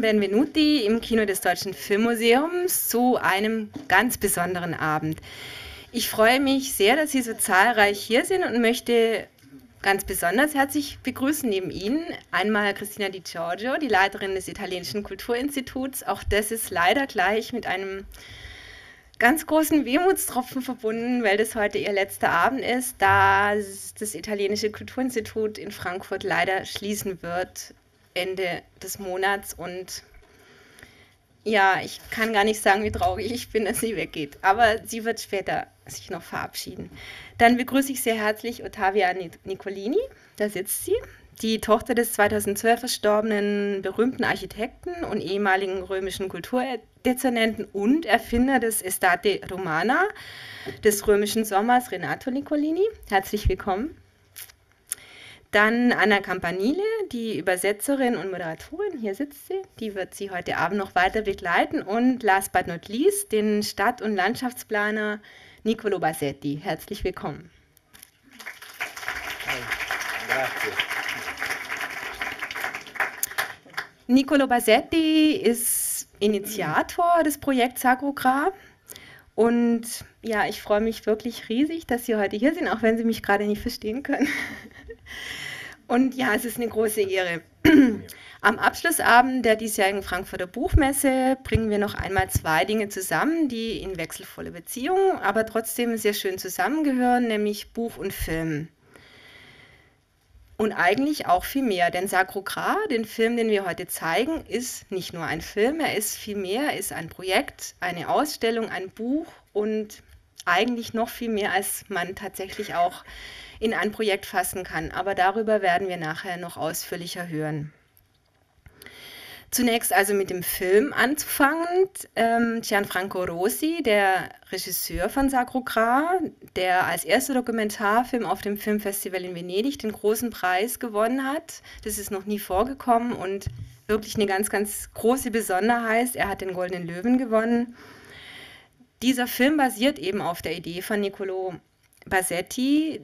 Benvenuti im Kino des Deutschen Filmmuseums zu einem ganz besonderen Abend. Ich freue mich sehr, dass Sie so zahlreich hier sind und möchte ganz besonders herzlich begrüßen neben Ihnen einmal Christina Di Giorgio, die Leiterin des Italienischen Kulturinstituts. Auch das ist leider gleich mit einem ganz großen Wehmutstropfen verbunden, weil das heute ihr letzter Abend ist, da das Italienische Kulturinstitut in Frankfurt leider schließen wird Ende des Monats und ja, ich kann gar nicht sagen, wie traurig ich bin, dass sie weggeht. Aber sie wird später sich noch verabschieden. Dann begrüße ich sehr herzlich Ottavia Nicolini, da sitzt sie, die Tochter des 2012 verstorbenen berühmten Architekten und ehemaligen römischen Kulturdezernenten und Erfinder des Estate Romana des römischen Sommers, Renato Nicolini. Herzlich willkommen. Dann Anna Campanile, die Übersetzerin und Moderatorin, hier sitzt sie, die wird sie heute Abend noch weiter begleiten. Und last but not least, den Stadt- und Landschaftsplaner Nicolo Bassetti. Herzlich willkommen. Grazie. Nicolo Bassetti ist Initiator des Projekts Sagrogra. Und ja, ich freue mich wirklich riesig, dass Sie heute hier sind, auch wenn Sie mich gerade nicht verstehen können. Und ja, es ist eine große Ehre. Am Abschlussabend der diesjährigen Frankfurter Buchmesse bringen wir noch einmal zwei Dinge zusammen, die in wechselvolle Beziehung, aber trotzdem sehr schön zusammengehören, nämlich Buch und Film. Und eigentlich auch viel mehr, denn Sacro Gra, den Film, den wir heute zeigen, ist nicht nur ein Film, er ist viel mehr, er ist ein Projekt, eine Ausstellung, ein Buch und eigentlich noch viel mehr, als man tatsächlich auch in ein Projekt fassen kann. Aber darüber werden wir nachher noch ausführlicher hören. Zunächst also mit dem Film anzufangen. Ähm, Gianfranco Rossi, der Regisseur von Sacro Gra, der als erster Dokumentarfilm auf dem Filmfestival in Venedig den großen Preis gewonnen hat. Das ist noch nie vorgekommen und wirklich eine ganz, ganz große Besonderheit. Er hat den Goldenen Löwen gewonnen. Dieser Film basiert eben auf der Idee von Niccolo Bassetti.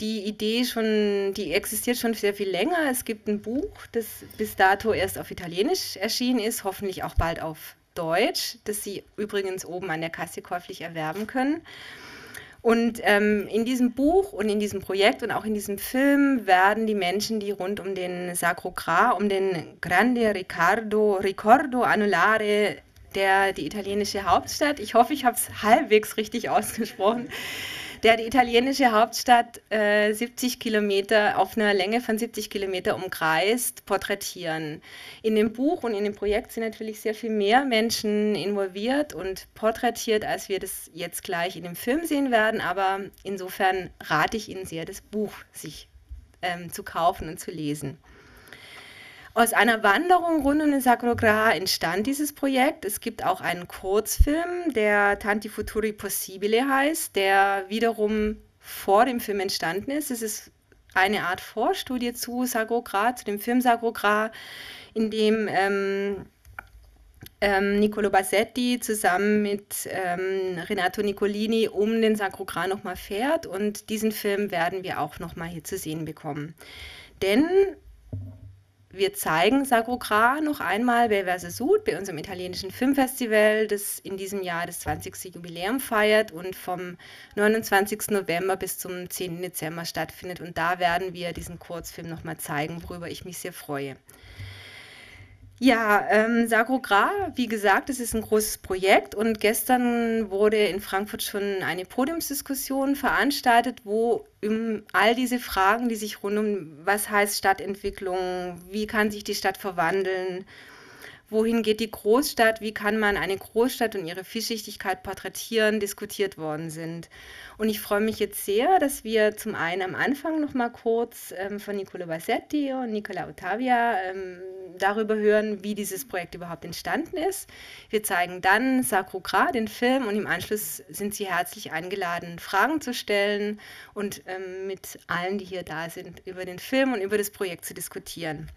Die Idee schon, die existiert schon sehr viel länger. Es gibt ein Buch, das bis dato erst auf Italienisch erschienen ist, hoffentlich auch bald auf Deutsch, das Sie übrigens oben an der Kasse käuflich erwerben können. Und ähm, in diesem Buch und in diesem Projekt und auch in diesem Film werden die Menschen, die rund um den Sacro Gra, um den Grande Riccardo, Ricordo Anulare der die italienische Hauptstadt, ich hoffe, ich habe es halbwegs richtig ausgesprochen, der die italienische Hauptstadt äh, 70 Kilometer auf einer Länge von 70 Kilometer umkreist, porträtieren. In dem Buch und in dem Projekt sind natürlich sehr viel mehr Menschen involviert und porträtiert, als wir das jetzt gleich in dem Film sehen werden. Aber insofern rate ich Ihnen sehr, das Buch sich ähm, zu kaufen und zu lesen. Aus einer Wanderung rund um den Sacro Graal entstand dieses Projekt. Es gibt auch einen Kurzfilm, der Tanti Futuri Possibile heißt, der wiederum vor dem Film entstanden ist. Es ist eine Art Vorstudie zu Sacro Graal, zu dem Film Sacro Graal, in dem ähm, ähm, Niccolo Bassetti zusammen mit ähm, Renato Nicolini um den Sacro Graal nochmal fährt. Und diesen Film werden wir auch nochmal hier zu sehen bekommen. Denn wir zeigen Gra noch einmal, bei was Sud, bei unserem italienischen Filmfestival, das in diesem Jahr das 20. Jubiläum feiert und vom 29. November bis zum 10. Dezember stattfindet. Und da werden wir diesen Kurzfilm nochmal zeigen, worüber ich mich sehr freue. Ja, ähm, Sagrogra, wie gesagt, es ist ein großes Projekt und gestern wurde in Frankfurt schon eine Podiumsdiskussion veranstaltet, wo um all diese Fragen, die sich rund um was heißt Stadtentwicklung, wie kann sich die Stadt verwandeln, wohin geht die Großstadt, wie kann man eine Großstadt und ihre Vielschichtigkeit porträtieren, diskutiert worden sind. Und ich freue mich jetzt sehr, dass wir zum einen am Anfang noch mal kurz ähm, von Nicola Bassetti und Nicola Ottavia ähm, darüber hören, wie dieses Projekt überhaupt entstanden ist. Wir zeigen dann Sacro Gra, den Film, und im Anschluss sind Sie herzlich eingeladen, Fragen zu stellen und ähm, mit allen, die hier da sind, über den Film und über das Projekt zu diskutieren.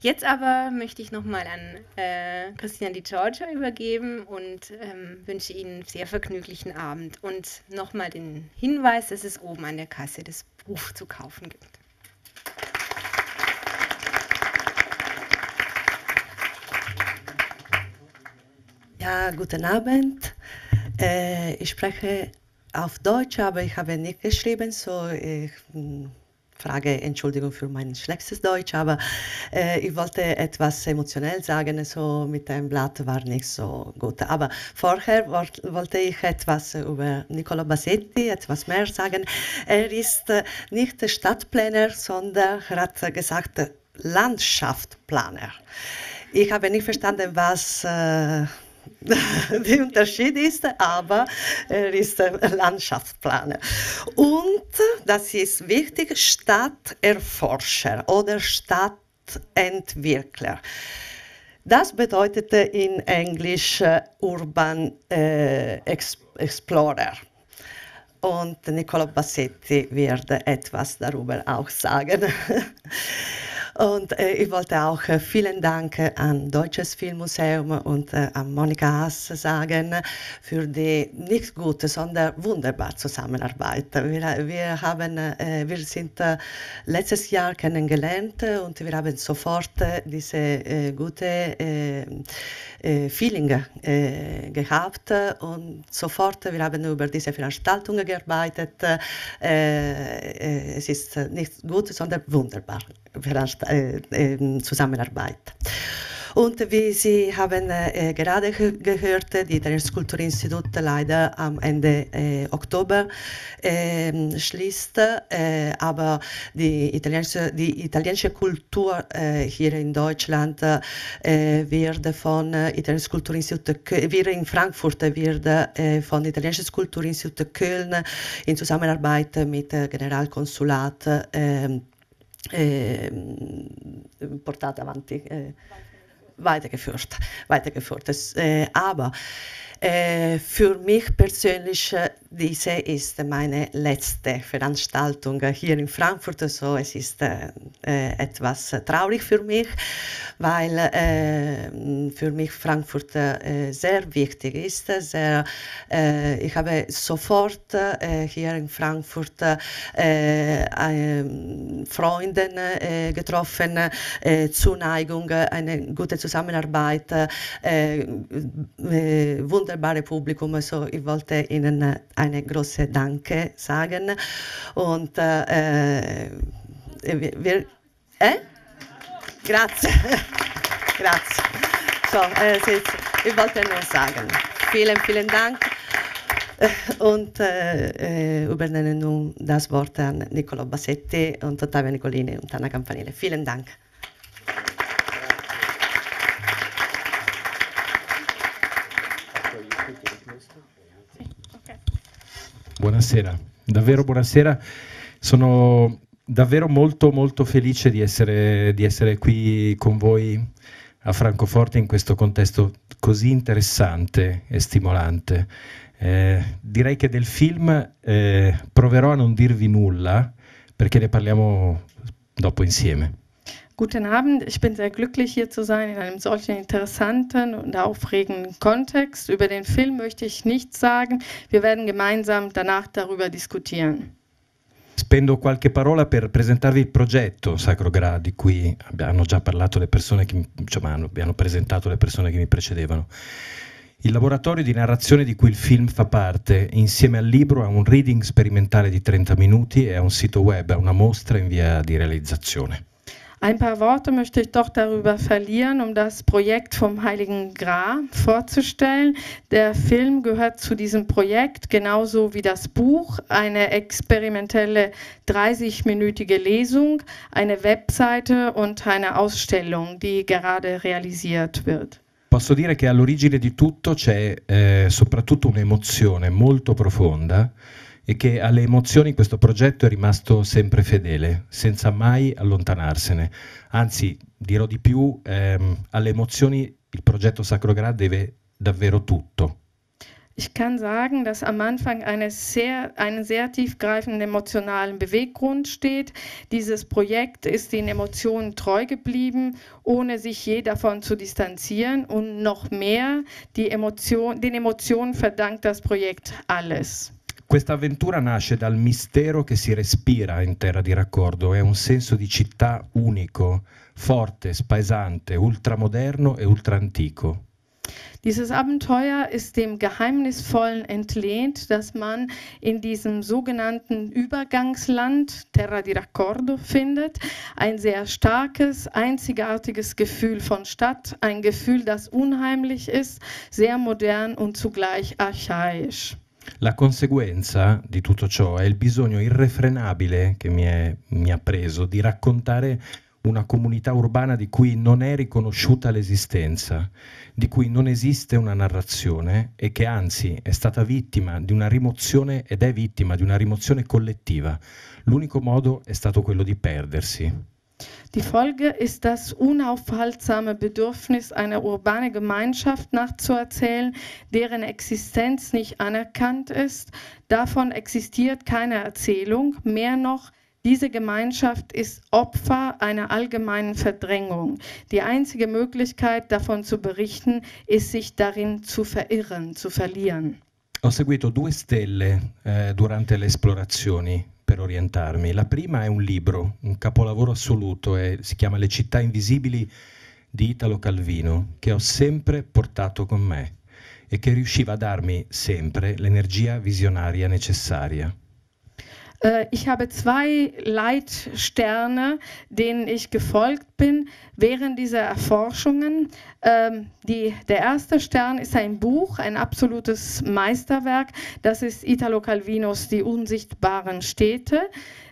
Jetzt aber möchte ich nochmal an äh, Christian Di Giorgio übergeben und ähm, wünsche Ihnen einen sehr vergnüglichen Abend und nochmal den Hinweis, dass es oben an der Kasse das Buch zu kaufen gibt. Ja, guten Abend. Äh, ich spreche auf Deutsch, aber ich habe nicht geschrieben, so ich hm, Frage, Entschuldigung für mein schlechtes Deutsch, aber äh, ich wollte etwas emotionell sagen, so mit dem Blatt war nicht so gut. Aber vorher wollte ich etwas über Niccolo Bassetti, etwas mehr sagen. Er ist äh, nicht Stadtplaner, sondern hat gesagt Landschaftsplaner. Ich habe nicht verstanden, was... Äh, der Unterschied ist, aber er ist Landschaftsplaner. Und das ist wichtig, Stadterforscher oder Stadtentwickler. Das bedeutet in Englisch äh, Urban äh, Explorer. Und Niccolo Bassetti wird etwas darüber auch sagen. Und äh, ich wollte auch äh, vielen Dank äh, an Deutsches Filmmuseum und äh, an Monika Haas sagen für die nicht gute, sondern wunderbare Zusammenarbeit. Wir, wir, haben, äh, wir sind äh, letztes Jahr kennengelernt und wir haben sofort diese gute Feeling gehabt und sofort wir haben über diese Veranstaltungen gearbeitet. es ist nicht gut, sondern wunderbar. Äh, ähm, Zusammenarbeit. Und wie Sie haben äh, gerade gehört, die Italienische Kulturinstitut leider am Ende äh, Oktober ähm, äh, schließt, aber die italienische, die italienische Kultur äh, hier in Deutschland äh, wird von Italienisches Kulturinstitut wird in Frankfurt wird von Italienisches Kulturinstitut Köln in Zusammenarbeit mit Generalkonsulat ähm, Ehm, mm, portate avanti. Weitergeführt, eh. weitergeführt. Das, eh, aber Äh, für mich persönlich, äh, diese ist meine letzte Veranstaltung äh, hier in Frankfurt. So, es ist äh, etwas traurig für mich, weil äh, für mich Frankfurt sehr wichtig ist. Sehr, ich habe sofort hier in Frankfurt Freunde getroffen, Zuneigung, eine gute Zusammenarbeit, äh, wunderbare Publikum so ich wollte Ihnen eine große Danke sagen und äh, wir, eh? grazie grazie so, äh, eh, ich wollte nur sagen vielen vielen Dank eh, und äh, übernehmen nun das Wort an Niccolo Bassetti und Ottavia Nicolini und Anna Campanile. Vielen Dank. Buonasera, davvero buonasera. Sono davvero molto molto felice di essere, di essere qui con voi a Francoforte in questo contesto così interessante e stimolante. Eh, direi che del film eh, proverò a non dirvi nulla perché ne parliamo dopo insieme. Guten Abend, ich bin sehr glücklich hier zu sein in einem solchen interessanten und aufregenden Kontext. Über den Film möchte ich nichts sagen, wir werden gemeinsam danach darüber diskutieren. Spendo qualche parola per presentarvi il progetto Sacro Gra, di cui hanno già parlato le persone che insomma, hanno, hanno presentato le persone che mi precedevano. Il laboratorio di narrazione di cui il film fa parte, insieme al libro, ha un reading sperimentale di 30 minuti e ha un sito web, a una mostra in via di realizzazione. Ein paar Worte möchte ich doch darüber verlieren, um das Projekt vom Heiligen Gra vorzustellen. Der Film gehört zu diesem Projekt, genauso wie das Buch, eine experimentelle 30-minütige Lesung, eine Webseite und eine Ausstellung, die gerade realisiert wird. Posso dire che all'origine di tutto c'è eh, soprattutto un'emozione molto profonda e che alle emozioni questo progetto è rimasto sempre fedele, senza mai allontanarsene. Anzi, dirò di più, ehm, alle emozioni il progetto Sacro Gra deve davvero tutto. Ich kann sagen, dass am Anfang eine sehr, ein sehr tiefgreifenden emotionalen Beweggrund steht. Dieses Projekt ist den Emotionen treu geblieben, ohne sich je davon zu distanzieren. Und noch mehr, Emotion, den Emotionen verdankt das Projekt alles. Questa avventura nasce dal mistero che si respira in terra di raccordo, è un senso di città unico, forte, spaesante, ultramoderno e ultraantico. Dieses Abenteuer ist dem Geheimnisvollen entlehnt, dass man in diesem sogenannten Übergangsland Terra di Raccordo findet. Ein sehr starkes, einzigartiges Gefühl von Stadt, ein Gefühl, das unheimlich ist, sehr modern und zugleich archaisch. La conseguenza di tutto ciò è il bisogno irrefrenabile che mi, è, mi ha preso di raccontare una comunità urbana di cui non è riconosciuta l'esistenza, di cui non esiste una narrazione e che anzi è stata vittima di una rimozione ed è vittima di una rimozione collettiva. L'unico modo è stato quello di perdersi. Die Folge ist das unaufhaltsame Bedürfnis eine urbane Gemeinschaft nachzuerzählen, deren Existenz nicht anerkannt ist. Davon existiert keine Erzählung, mehr noch diese Gemeinschaft ist Opfer einer allgemeinen Verdrängung. Die einzige Möglichkeit, davon zu berichten, ist, sich darin zu verirren, zu verlieren. Ho seguito due stelle eh, durante le esplorazioni per orientarmi. La prima è un libro, un capolavoro assoluto, è, si chiama Le città invisibili di Italo Calvino, che ho sempre portato con me e che riusciva a darmi sempre l'energia visionaria necessaria. Äh, ich habe zwei Leitsterne, denen ich gefolgt bin während dieser Erforschungen. Ähm, die, der erste Stern ist ein Buch, ein absolutes Meisterwerk. Das ist Italo Calvinos Die unsichtbaren Städte.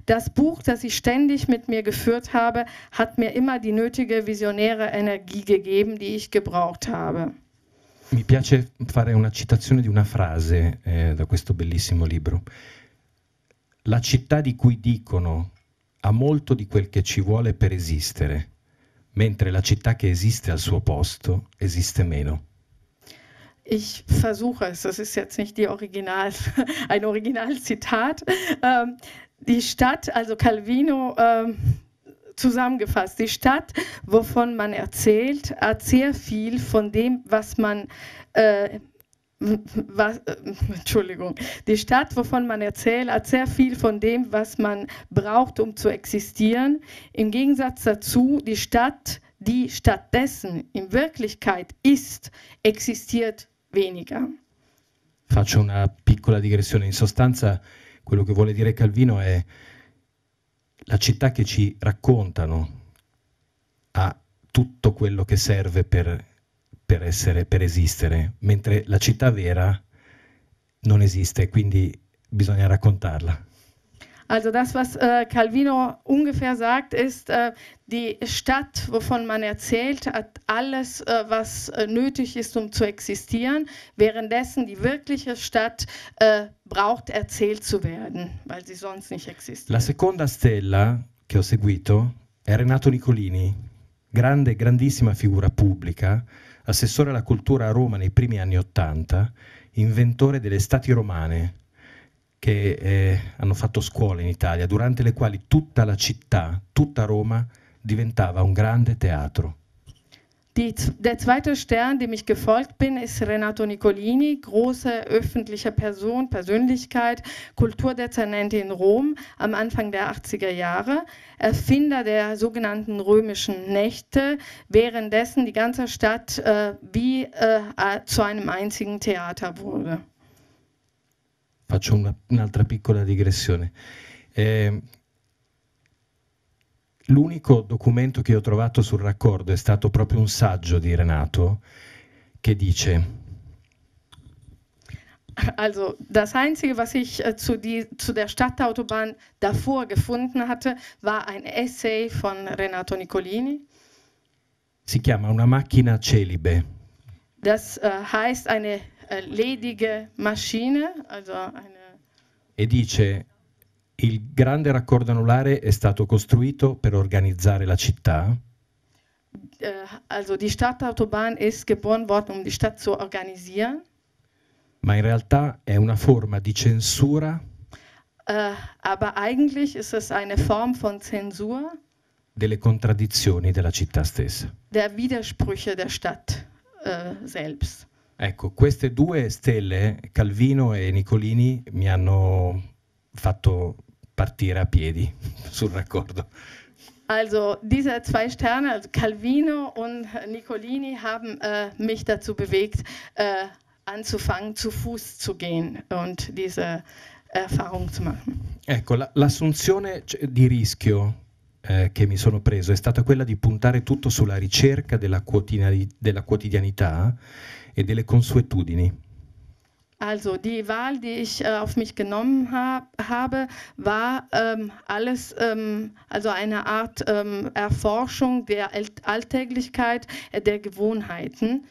Das Buch, das ich ständig mit mir geführt habe, hat mir immer die nötige visionäre Energie gegeben, die ich gebraucht habe. Mi piace fare una citazione di una frase eh, da questo bellissimo libro. La città di cui dicono ha molto di quel che ci vuole per esistere mentre la città che esiste al suo posto esiste meno. Ich versuche es, das ist jetzt nicht die Original, ein Originalzitat. Ähm, die Stadt, also Calvino ähm, zusammengefasst, die Stadt, wovon man erzählt, hat sehr viel von dem, was man äh, was, äh, Entschuldigung, die Stadt, wovon man erzählt, hat sehr viel von dem, was man braucht, um zu existieren. Im Gegensatz dazu, die Stadt, die stattdessen in Wirklichkeit ist, existiert weniger. Faccio una piccola digressione. In sostanza, quello che vuole dire Calvino è la città che ci raccontano ha tutto quello che serve per per, essere, per esistere, mentre la città vera non esiste, quindi bisogna raccontarla. Also das, was äh, Calvino ungefähr sagt, ist, äh, die Stadt, wovon man erzählt, hat alles, äh, was äh, nötig ist, um zu existieren, währenddessen die wirkliche Stadt äh, braucht, erzählt zu werden, weil sie sonst nicht existiert. La seconda stella che ho seguito è Renato Nicolini, grande, grandissima figura pubblica, assessore alla cultura a Roma nei primi anni Ottanta, inventore delle stati romane che eh, hanno fatto scuola in Italia, durante le quali tutta la città, tutta Roma, diventava un grande teatro. Die, der zweite Stern, dem ich gefolgt bin, ist Renato Nicolini, große öffentliche Person, Persönlichkeit, Kulturdezernent in Rom am Anfang der 80er Jahre, Erfinder der sogenannten römischen Nächte, währenddessen die ganze Stadt äh, wie äh, zu einem einzigen Theater wurde. Faccio una, un'altra piccola digressione. Eh, L'unico documento che ho trovato sul raccordo è stato proprio un saggio di Renato che dice Also das Einzige, was ich äh, zu, die, zu, der Stadtautobahn davor gefunden hatte, war ein Essay von Renato Nicolini. Si chiama Una macchina celibe. Das äh, heißt eine äh, ledige Maschine, also eine... E dice, il grande raccordo anulare è stato costruito per organizzare la città? Eh, also die Stadtautobahn ist geboren worden, um die Stadt zu organisieren. Ma in realtà è una forma di censura. Uh, aber eigentlich ist es eine Form von Zensur. Delle contraddizioni della città stessa. Der Widersprüche der Stadt uh, selbst. Ecco, queste due stelle, Calvino e Nicolini, mi hanno fatto partire a piedi sul raccordo. Also diese zwei Sterne, also Calvino und Nicolini, haben äh, mich dazu bewegt, äh, anzufangen, zu Fuß zu gehen und diese Erfahrung zu machen. Ecco, la, l'assunzione cioè, di rischio eh, che mi sono preso è stata quella di puntare tutto sulla ricerca della, quotina, della quotidianità e delle consuetudini. Also die Wahl, die ich äh, auf mich genommen hab, habe, war ähm, alles, ähm, also eine Art ähm, Erforschung der Alltäglichkeit, äh, der Gewohnheiten.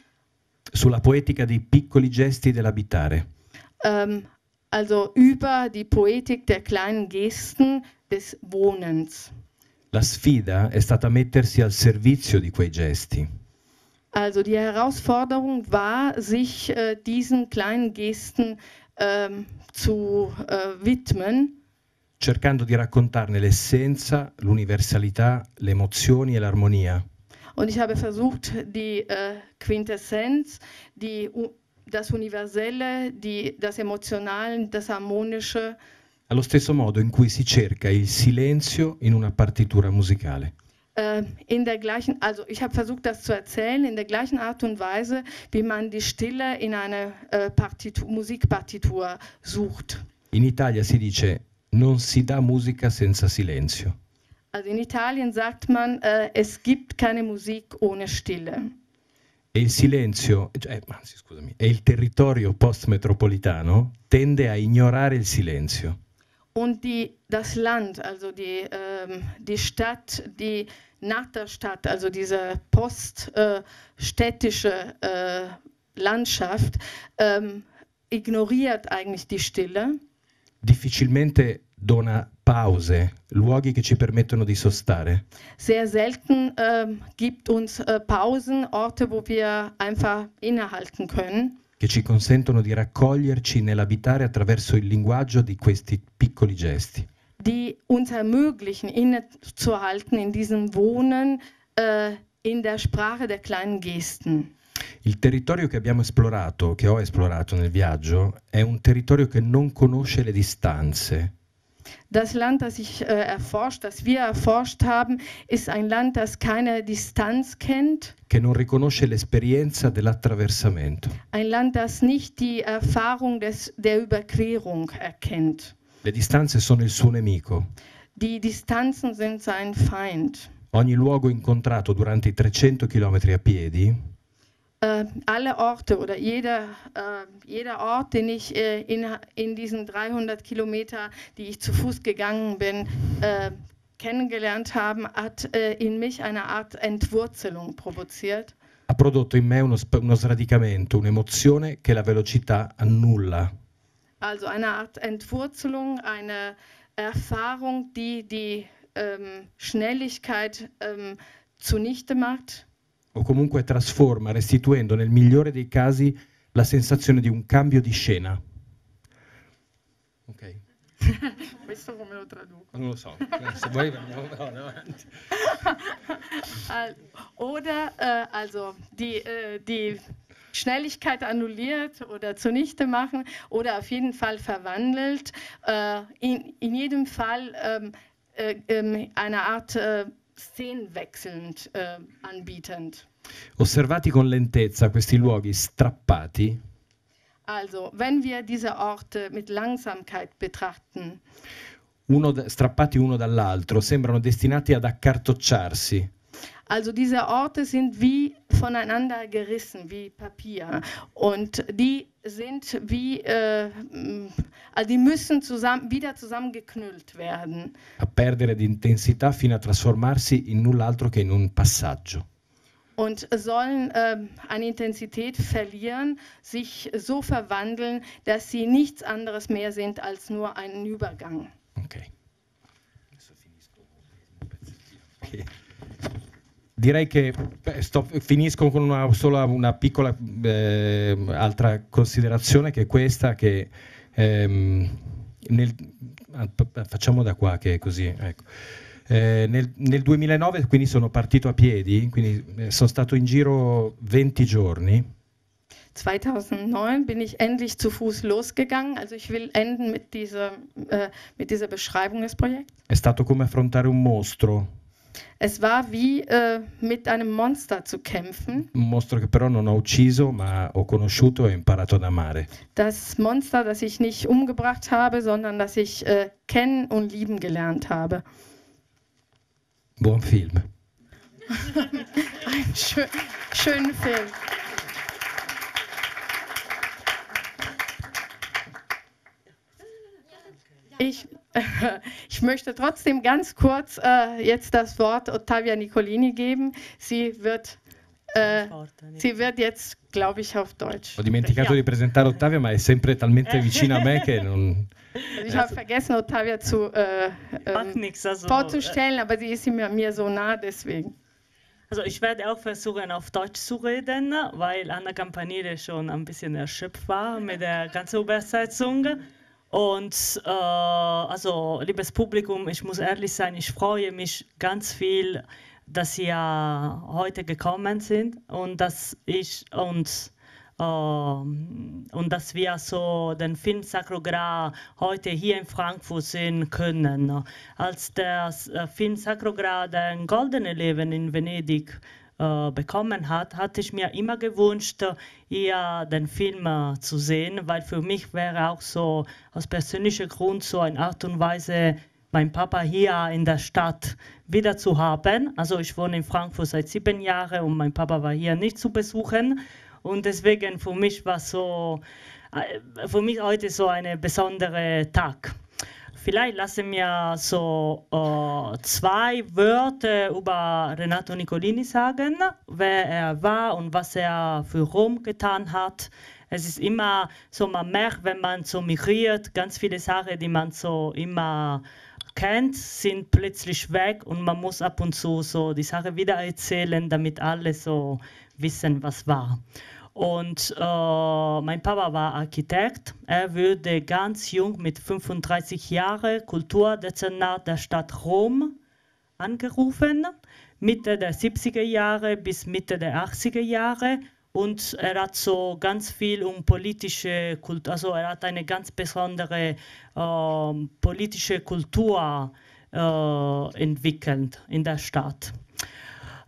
Sulla poetica dei piccoli gesti dell'abitare. Ähm, also über die Poetik der kleinen Gesten des Wohnens. La sfida è stata mettersi al servizio di quei gesti. Also die Herausforderung war, sich äh, diesen kleinen Gesten ähm, zu äh, widmen. Cercando di raccontarne l'essenza, l'universalità, le emozioni e l'armonia. Und ich habe versucht, die äh, Quintessenz, die, das Universelle, die, das Emotionale, das Harmonische. Allo stesso modo in cui si cerca il silenzio in una partitura musicale. Äh, in der gleichen, also ich habe versucht, das zu erzählen, in der gleichen Art und Weise, wie man die Stille in einer äh, Partitur, Musikpartitur sucht. In Italia si dice, non si dà musica senza silenzio. Also in Italien sagt man, äh, es gibt keine Musik ohne Stille. E il silenzio, cioè, eh, anzi scusami, e il territorio post-metropolitano tende a ignorare il silenzio und die, das Land, also die, ähm, die Stadt, die nach der Stadt, also diese poststädtische äh, äh, Landschaft, ähm, ignoriert eigentlich die Stille. Difficilmente dona pause, luoghi che ci permettono di sostare. Sehr selten äh, gibt uns äh, Pausen, Orte, wo wir einfach innehalten können. che ci consentono di raccoglierci nell'abitare attraverso il linguaggio di questi piccoli gesti. Die uns ermöglichen, innezuhalten in diesem Wohnen uh, in der Sprache der kleinen Gesten. Il territorio che abbiamo esplorato, che ho esplorato nel viaggio, è un territorio che non conosce le distanze, Das Land, das ich äh, erforscht, das wir erforscht haben, ist ein Land, das keine Distanz kennt. Che non riconosce l'esperienza dell'attraversamento. Ein Land, das nicht die Erfahrung des, der Überquerung erkennt. Le distanze sono il suo nemico. Die Distanzen sind sein Feind. Ogni luogo incontrato durante i 300 km a piedi äh, alle Orte oder jeder, äh, jeder Ort, den ich äh, in, in diesen 300 Kilometer, die ich zu Fuß gegangen bin, kennengelernt habe, hat in mich eine Art Entwurzelung provoziert. Ha prodotto in me uno, uno sradicamento, un'emozione che la velocità annulla. Also eine Art Entwurzelung, eine Erfahrung, die die ähm, Schnelligkeit ähm, zunichte macht. o comunque trasforma, restituendo nel migliore dei casi la sensazione di un cambio di scena. Ok. Questo come lo traduco? Non lo so. Eh, se vuoi, andiamo avanti. Oder äh, also die, äh, die Schnelligkeit annulliert oder zunichte machen oder auf jeden Fall verwandelt. Äh, in, in jedem Fall ähm, äh, ähm, eine Art äh, szenwechselnd äh, anbietend. Osservati con lentezza questi luoghi strappati. Also, wenn wir diese Orte mit Langsamkeit betrachten. Uno da, strappati uno dall'altro, sembrano destinati ad accartocciarsi. Also diese Orte sind wie voneinander gerissen, wie Papier. Und die sind wie, äh, also die müssen zusammen, wieder zusammengeknüllt werden. A perdere di intensità fino a trasformarsi in null'altro che in un passaggio. Und sollen äh, an Intensität verlieren, sich so verwandeln, dass sie nichts anderes mehr sind als nur einen Übergang. Okay. okay. direi che sto, finisco con una sola una piccola eh, altra considerazione che è questa che ehm, nel, ah, facciamo da qua che è così ecco. eh, nel, nel, 2009 quindi sono partito a piedi quindi eh, sono stato in giro 20 giorni 2009 bin ich endlich zu Fuß losgegangen. Also ich will enden mit dieser, äh, mit dieser Beschreibung des Projekts. È stato come affrontare un mostro. Es war wie äh, mit einem Monster zu kämpfen. Un mostro che però non ho ucciso, ma ho conosciuto e imparato ad amare. Das Monster, das ich nicht umgebracht habe, sondern das ich äh, kennen und lieben gelernt habe. Buon Film. Ein schö schönen Film. Ich, Ich möchte trotzdem ganz kurz äh, jetzt das Wort Ottavia Nicolini geben. Sie wird Eh, si vede jetzt, glaube ich, auf Deutsch. Ho dimenticato ja. di presentare Ottavia, ma è sempre talmente vicina a me che non. Ich habe vergessen, Ottavia zu, äh, ähm, also, vorzustellen, äh, aber sie ist mir, mir so nah, deswegen. Also ich werde auch versuchen, auf Deutsch zu reden, weil Anna Campanile schon ein bisschen erschöpft war mit der ganzen Übersetzung. Und äh, also, liebes Publikum, ich muss ehrlich sein, ich freue mich ganz viel, dass ihr heute gekommen sind und dass ich und äh, und dass wir so den Film Sacro heute hier in Frankfurt sehen können. Als der äh, Film Sacro den Goldenen Leben in Venedig äh, bekommen hat, hatte ich mir immer gewünscht, äh, eher den Film äh, zu sehen, weil für mich wäre auch so aus persönlichem Grund so eine Art und Weise, meinen Papa hier in der Stadt wieder zu haben. Also ich wohne in Frankfurt seit sieben Jahren und mein Papa war hier nicht zu besuchen. Und deswegen für mich war so, äh, für mich heute so ein besonderer Tag. Vielleicht lassen wir so äh, zwei Wörter über Renato Nicolini sagen, wer er war und was er für Rom getan hat. Es ist immer so, man merkt, wenn man so migriert, ganz viele Sachen, die man so immer kennt, sind plötzlich weg und man muss ab und zu so die Sache wieder erzählen, damit alle so wissen, was war. Und äh, mein Papa war Architekt. Er wurde ganz jung mit 35 Jahren Kulturdezernat der Stadt Rom angerufen, Mitte der 70er Jahre bis Mitte der 80er Jahre. Und er hat so ganz viel um politische Kultur, also er hat eine ganz besondere äh, politische Kultur äh, entwickelt in der Stadt.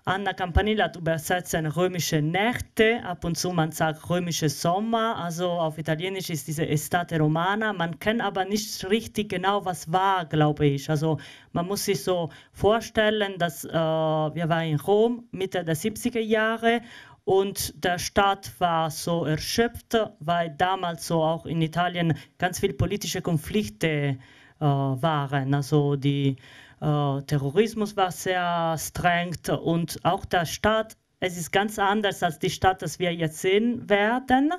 Anna Campanella hat übersetzt römische Nächte, ab und zu man sagt römische Sommer, also auf Italienisch ist diese Estate Romana. Man kennt aber nicht richtig genau, was war, glaube ich. Also man muss sich so vorstellen, dass äh, wir waren in Rom Mitte der 70er Jahre und der Staat war so erschöpft, weil damals so auch in Italien ganz viele politische Konflikte äh, waren. Also die äh, Terrorismus war sehr streng und auch der Staat, es ist ganz anders als die Stadt, die wir jetzt sehen werden,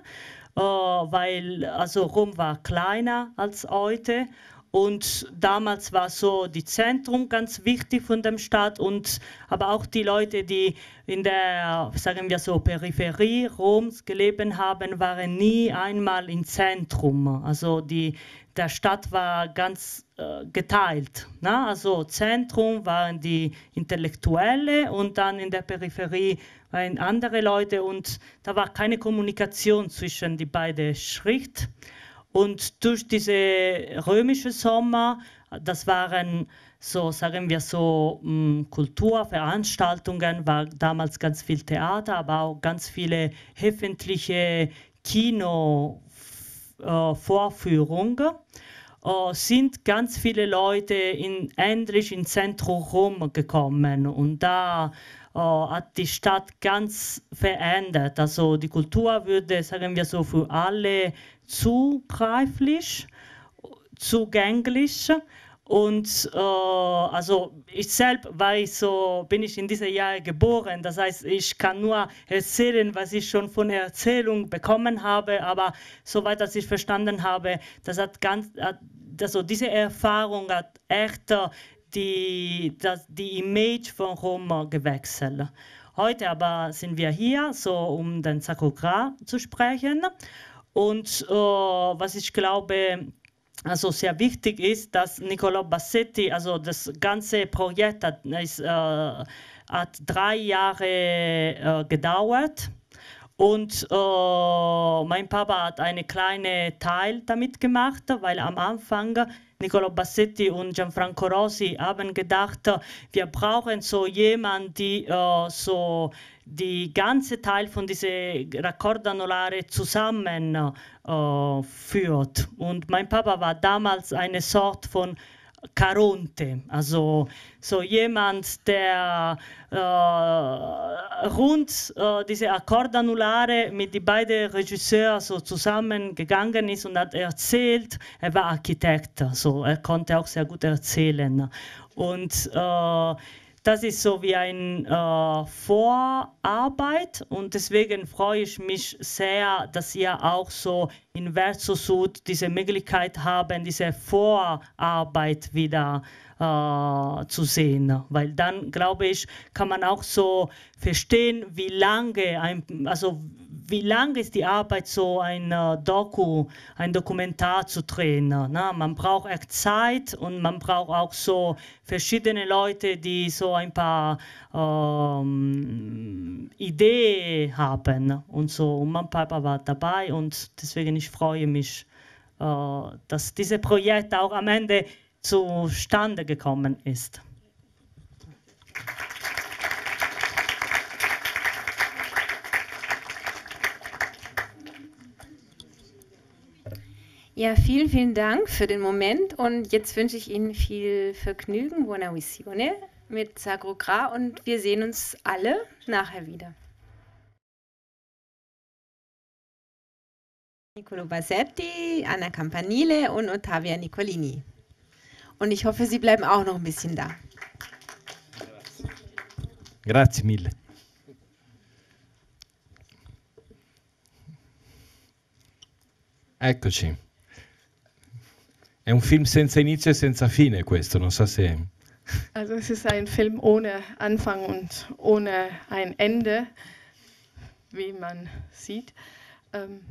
äh, weil also Rom war kleiner als heute und damals war so die Zentrum ganz wichtig von dem Staat und aber auch die Leute, die in der, sagen wir so, Peripherie Roms gelebt haben, waren nie einmal im Zentrum. Also die, der Stadt war ganz äh, geteilt. Ne? Also Zentrum waren die Intellektuelle und dann in der Peripherie waren andere Leute und da war keine Kommunikation zwischen die beiden Schrift. Und durch diese römische Sommer, das waren so, sagen wir so, mm, Kulturveranstaltungen, war damals ganz viel Theater, aber auch ganz viele öffentliche Kinovorführungen. Äh, äh, sind ganz viele Leute in, endlich ins Zentrum Rom gekommen und da äh, hat die Stadt ganz verändert. Also die Kultur würde, sagen wir so, für alle zugreiflich, zugänglich. Und äh, also ich selbst war ich so, bin ich in diesem Jahr geboren. Das heißt, ich kann nur erzählen, was ich schon von der Erzählung bekommen habe. Aber soweit, dass ich verstanden habe, das hat ganz, also diese Erfahrung hat echt äh, die, das, die Image von Roma gewechselt. Heute aber sind wir hier, so um den Sakura zu sprechen. Und äh, was ich glaube, also sehr wichtig ist, dass Niccolo Bassetti, also das ganze Projekt hat, ist, äh, hat drei Jahre äh, gedauert und äh, mein Papa hat einen kleinen Teil damit gemacht, weil am Anfang Niccolo Bassetti und Gianfranco Rosi haben gedacht, wir brauchen so jemanden, die äh, so die ganze Teil von dieser Rakkordanulare zusammenführt. Äh, und mein Papa war damals eine Sorte von Caronte, also so jemand, der äh, rund äh, diese Akkordanulare mit den beiden Regisseuren so zusammengegangen ist und hat erzählt, er war Architekt, also er konnte auch sehr gut erzählen. Und äh, das ist so wie eine äh, Vorarbeit und deswegen freue ich mich sehr, dass ihr auch so in Versosud diese Möglichkeit haben, diese Vorarbeit wieder zu äh, zu sehen. Weil dann, glaube ich, kann man auch so verstehen, wie lange ein, also wie lange ist die Arbeit, so ein äh, Doku, ein Dokumentar zu drehen. Ne? Man braucht echt Zeit und man braucht auch so verschiedene Leute, die so ein paar ähm, Ideen haben ne? und so. Und mein Papa war dabei und deswegen ich freue mich, äh, dass dieses Projekt auch am Ende zustande gekommen ist. Ja, vielen, vielen Dank für den Moment und jetzt wünsche ich Ihnen viel Vergnügen, buona visione mit Sagro Gra und wir sehen uns alle nachher wieder. Niccolo Bassetti, Anna Campanile und Ottavia Nicolini. Und ich hoffe, Sie bleiben auch noch ein bisschen da. Grazie mille. Eccoci. È un film senza inizio e senza fine questo, non so se... Also es ist ein Film ohne Anfang und ohne ein Ende, wie man sieht. Ähm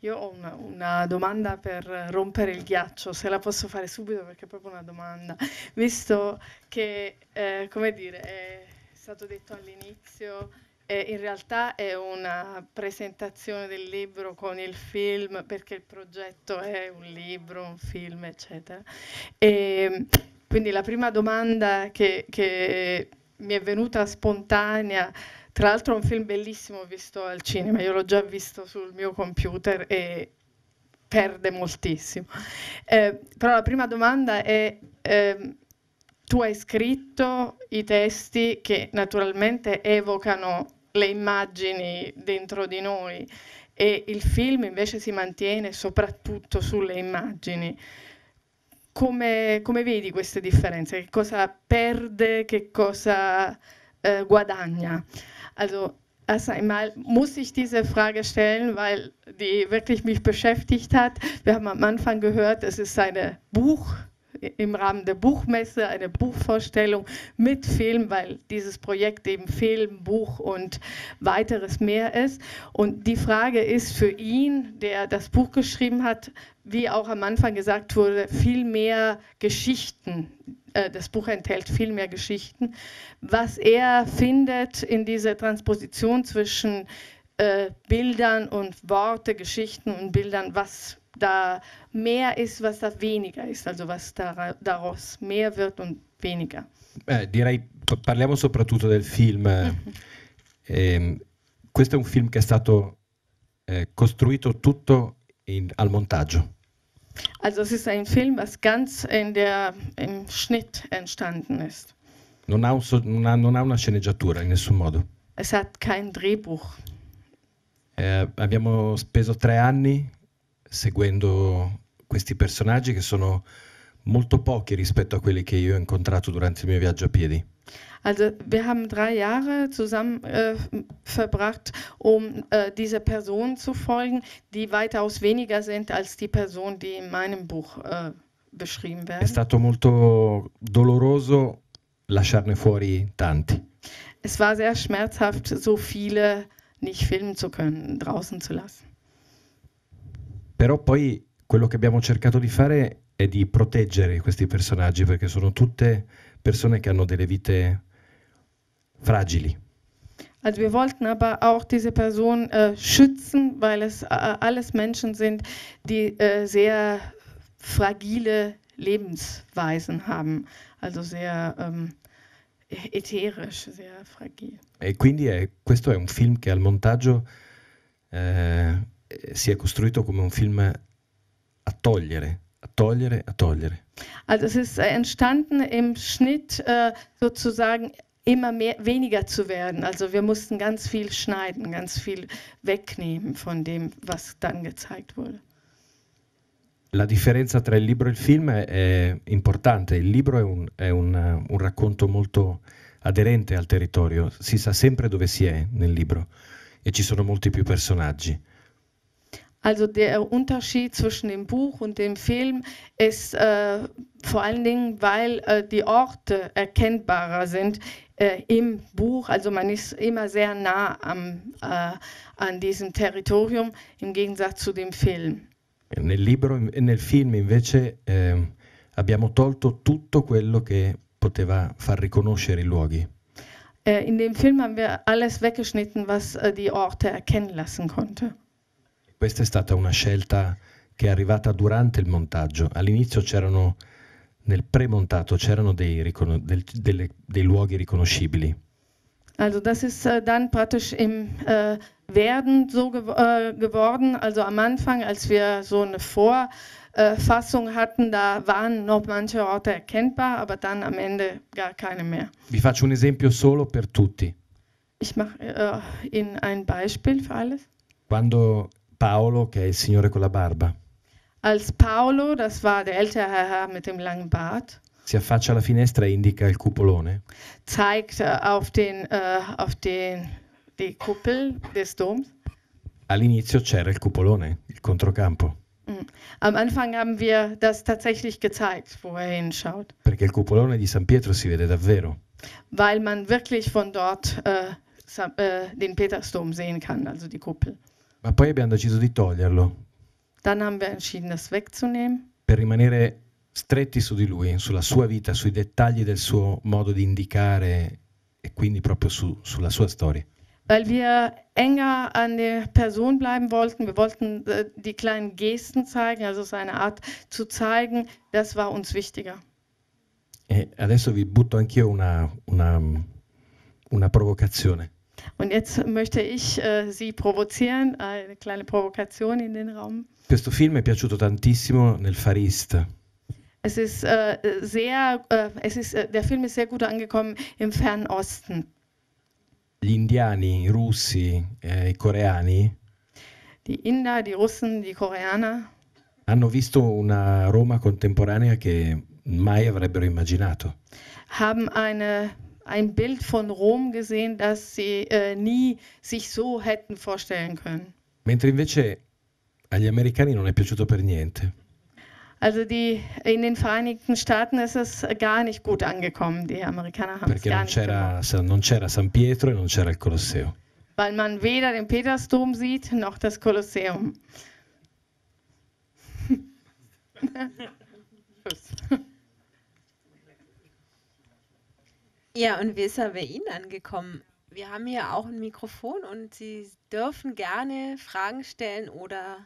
Io ho una, una, domanda per rompere il ghiaccio, se la posso fare subito perché è proprio una domanda, visto che, eh, come dire, è stato detto all'inizio, eh, in realtà è una presentazione del libro con il film, perché il progetto è un libro, un film, eccetera. E, quindi la prima domanda che, che mi è venuta spontanea tra l'altro è un film bellissimo visto al cinema, io l'ho già visto sul mio computer e perde moltissimo. Eh, però la prima domanda è, eh, tu hai scritto i testi che naturalmente evocano le immagini dentro di noi e il film invece si mantiene soprattutto sulle immagini. Come, come vedi queste differenze? Che cosa perde, che cosa eh, guadagna? Also erst einmal muss ich diese Frage stellen, weil die wirklich mich beschäftigt hat. Wir haben am Anfang gehört, es ist eine Buch im Rahmen der Buchmesse eine Buchvorstellung mit Film, weil dieses Projekt eben Film, Buch und weiteres mehr ist. Und die Frage ist für ihn, der das Buch geschrieben hat, wie auch am Anfang gesagt wurde, viel mehr Geschichten, äh, das Buch enthält viel mehr Geschichten, was er findet in dieser Transposition zwischen äh, Bildern und Worte, Geschichten und Bildern, was da mehr ist, was da weniger ist, also was da, daraus mehr wird und weniger. Eh, direi, parliamo soprattutto del film. Mm-hmm. Eh, questo è un film che è stato eh, costruito tutto in, al montaggio. Also es ist ein Film, was ganz in der, im Schnitt entstanden ist. Non ha, un, non, ha, non ha una sceneggiatura in nessun modo. Es hat kein Drehbuch. Eh, abbiamo speso tre anni seguendo questi personaggi che sono molto pochi rispetto a quelli che io ho incontrato durante il mio viaggio a piedi. Also wir haben drei Jahre zusammen äh, verbracht, um äh, dieser Person zu folgen, die weitaus weniger sind als die Person, die in meinem Buch äh, beschrieben werden. È stato molto doloroso lasciarne fuori tanti. Es war sehr schmerzhaft, so viele nicht filmen zu können, draußen zu lassen. Però poi quello che abbiamo cercato di fare è di proteggere questi personaggi perché sono tutte persone che hanno delle vite fragili. Also wir wollten aber auch diese Person äh, schützen, weil es äh, alles Menschen sind, die äh, sehr fragile Lebensweisen haben, also sehr ähm, eterisch, sehr fragil. E quindi è, questo è un film che al montaggio eh, si è costruito come un film a togliere, a togliere, a togliere. Also es ist äh, entstanden im Schnitt äh, sozusagen immer mehr, weniger zu werden. Also wir mussten ganz viel schneiden, ganz viel wegnehmen von dem, was dann gezeigt wurde. La differenza tra il libro e il film è importante. Il libro è un, è un, un racconto molto aderente al territorio, si sa sempre dove si è nel libro e ci sono molti più personaggi. Also der Unterschied zwischen dem Buch und dem Film ist äh, vor allen Dingen, weil äh, die Orte erkennbarer sind äh, im Buch. Also man ist immer sehr nah am, äh, an diesem Territorium im Gegensatz zu dem Film. Nel libro e nel film invece ehm, abbiamo tolto tutto quello che poteva far riconoscere i luoghi. Äh, in dem Film haben wir alles weggeschnitten, was äh, die Orte erkennen lassen konnte. Questa è stata una scelta che è arrivata durante il montaggio. All'inizio c'erano, nel premontato, c'erano dei, riconos- del, delle, dei luoghi riconoscibili. Also das ist äh, dann praktisch im äh, Werden so ge äh, geworden. Also am Anfang, als wir so eine Vorfassung hatten, da waren noch manche Orte erkennbar, aber dann am Ende gar keine mehr. Vi faccio un esempio solo per tutti. Ich mache äh, Ihnen ein Beispiel für alles. Quando Paolo, che è il signore con la barba. Als Paolo, das war der ältere Herr mit dem langen Bart, si affaccia alla finestra e indica il cupolone. zeigt äh, auf, den, äh, auf den, die Kuppel des Doms. All'inizio c'era il cupolone, il controcampo, Mm. Am Anfang haben wir das tatsächlich gezeigt, wo er hinschaut, perché il cupolone di San Pietro si vede davvero. weil man wirklich von dort äh, äh den Petersdom sehen kann, also die Kuppel. Ma poi abbiamo deciso di toglierlo. Dann haben wir entschieden, das wegzunehmen. Per rimanere stretti su di lui, sulla sua vita, sui dettagli del suo modo di indicare e quindi proprio su, sulla sua storia. Weil wir enger an der Person bleiben wollten, wir wollten äh, die kleinen Gesten zeigen, also seine Art zu zeigen, das war uns wichtiger. E adesso vi butto anch'io una, una, una provocazione. Und jetzt möchte ich äh, Sie provozieren, eine kleine Provokation in den Raum. Questo film è piaciuto tantissimo nel Farist. Es ist äh, sehr, äh, es ist, äh, der Film ist sehr gut angekommen im Fernen Osten. Gli indiani, i russi, eh, i coreani Die Inder, die Russen, die Koreaner hanno visto una Roma contemporanea che mai avrebbero immaginato. haben eine ein Bild von Rom gesehen, das sie äh, nie sich so hätten vorstellen können. Mentre invece agli americani non è piaciuto per niente. Also die, in den Vereinigten Staaten ist es gar nicht gut angekommen. Die Amerikaner haben Perché es gar nicht c'era, San, Pietro e non il Colosseo. Weil man weder den Petersdom sieht noch das Kolosseum. Tschüss. Ja, und wie sind bei Ihnen angekommen? Wir haben hier auch ein Mikrofon und Sie dürfen gerne Fragen stellen oder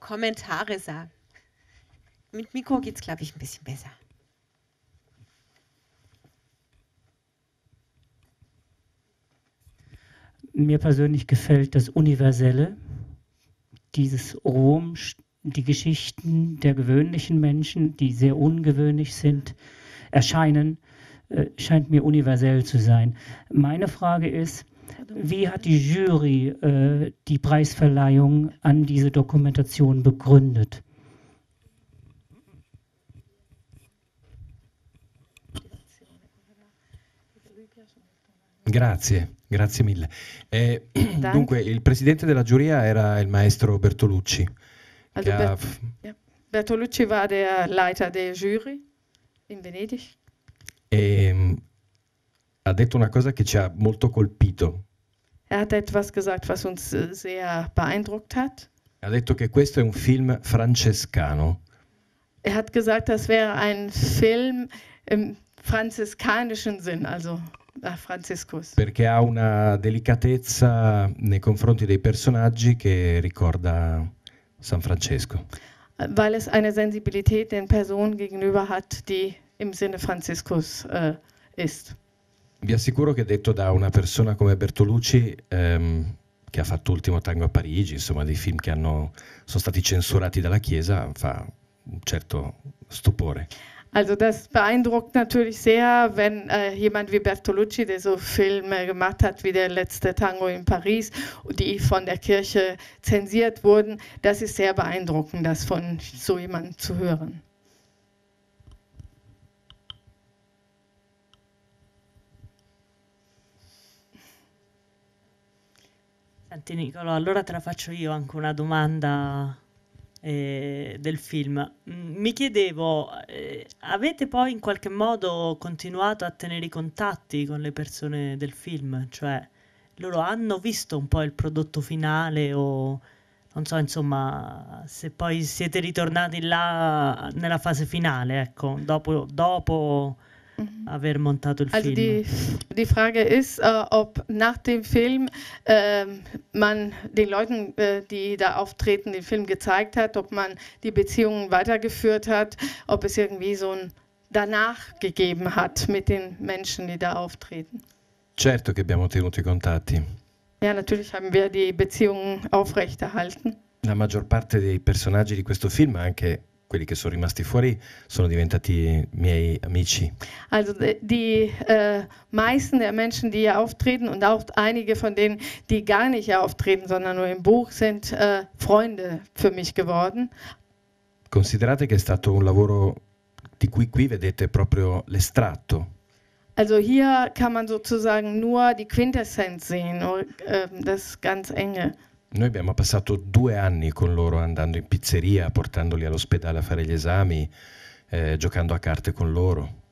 Kommentare sagen. Mit Mikro geht es, glaube ich, ein bisschen besser. Mir persönlich gefällt das Universelle, dieses Rom, die Geschichten der gewöhnlichen Menschen, die sehr ungewöhnlich sind, erscheinen äh, scheint mir universell zu sein. Meine Frage ist, wie hat die Jury äh, die Preisverleihung an diese Dokumentation begründet? Grazie, grazie mille. Eh, dunque, il presidente della giuria era il maestro Bertolucci. Also Bert ha... Bertolucci war der Leiter der Jury in Venedig. E ehm, ha detto una cosa che ci ha molto colpito. Er hat etwas gesagt, was uns äh, sehr beeindruckt hat. Ha detto che questo è un film francescano. Er hat gesagt, das wäre ein Film im franziskanischen Sinn, also äh, Franziskus. Perché ha una delicatezza nei confronti dei personaggi che ricorda San Francesco. Weil es eine Sensibilität den Personen gegenüber hat, die im Sinne Franziskus äh, ist. Vi assicuro che detto da una persona come Bertolucci, ehm, che ha fatto Ultimo Tango a Parigi, insomma dei film che hanno, sono stati censurati dalla Chiesa, fa un certo stupore. Also das beeindruckt natürlich sehr, wenn äh, jemand wie Bertolucci, der so Filme gemacht hat wie der letzte Tango in Paris, die von der Kirche zensiert wurden, das ist sehr beeindruckend, das von so jemandem zu hören. Senti Nicolo, allora te la faccio io anche una domanda eh, del film. Mm, mi chiedevo, eh, avete poi in qualche modo continuato a tenere i contatti con le persone del film? Cioè, loro hanno visto un po' il prodotto finale o non so, insomma, se poi siete ritornati là nella fase finale, ecco, dopo, dopo Mhm. aver montato il also film. Die, die Frage ist, äh, ob nach dem Film äh, man den Leuten, äh, die da auftreten, den Film gezeigt hat, ob man die Beziehungen weitergeführt hat, ob es irgendwie so ein danach gegeben hat mit den Menschen, die da auftreten. Certo che abbiamo tenuto i contatti. Ja, natürlich haben wir die Beziehungen aufrechterhalten. La maggior parte dei personaggi di questo film, anche quelli che sono rimasti fuori sono diventati miei amici. Also äh, die äh, meisten der Menschen, die hier auftreten und auch einige von denen, die gar nicht hier auftreten, sondern nur im Buch sind, äh, Freunde für mich geworden. Considerate che è stato un lavoro di cui qui vedete proprio l'estratto. Also hier kann man sozusagen nur die Quintessenz sehen, ähm, das ganz enge. Noi abbiamo passato due anni con loro andando in pizzeria, portandoli all'ospedale a fare gli esami, eh, giocando a carte con loro.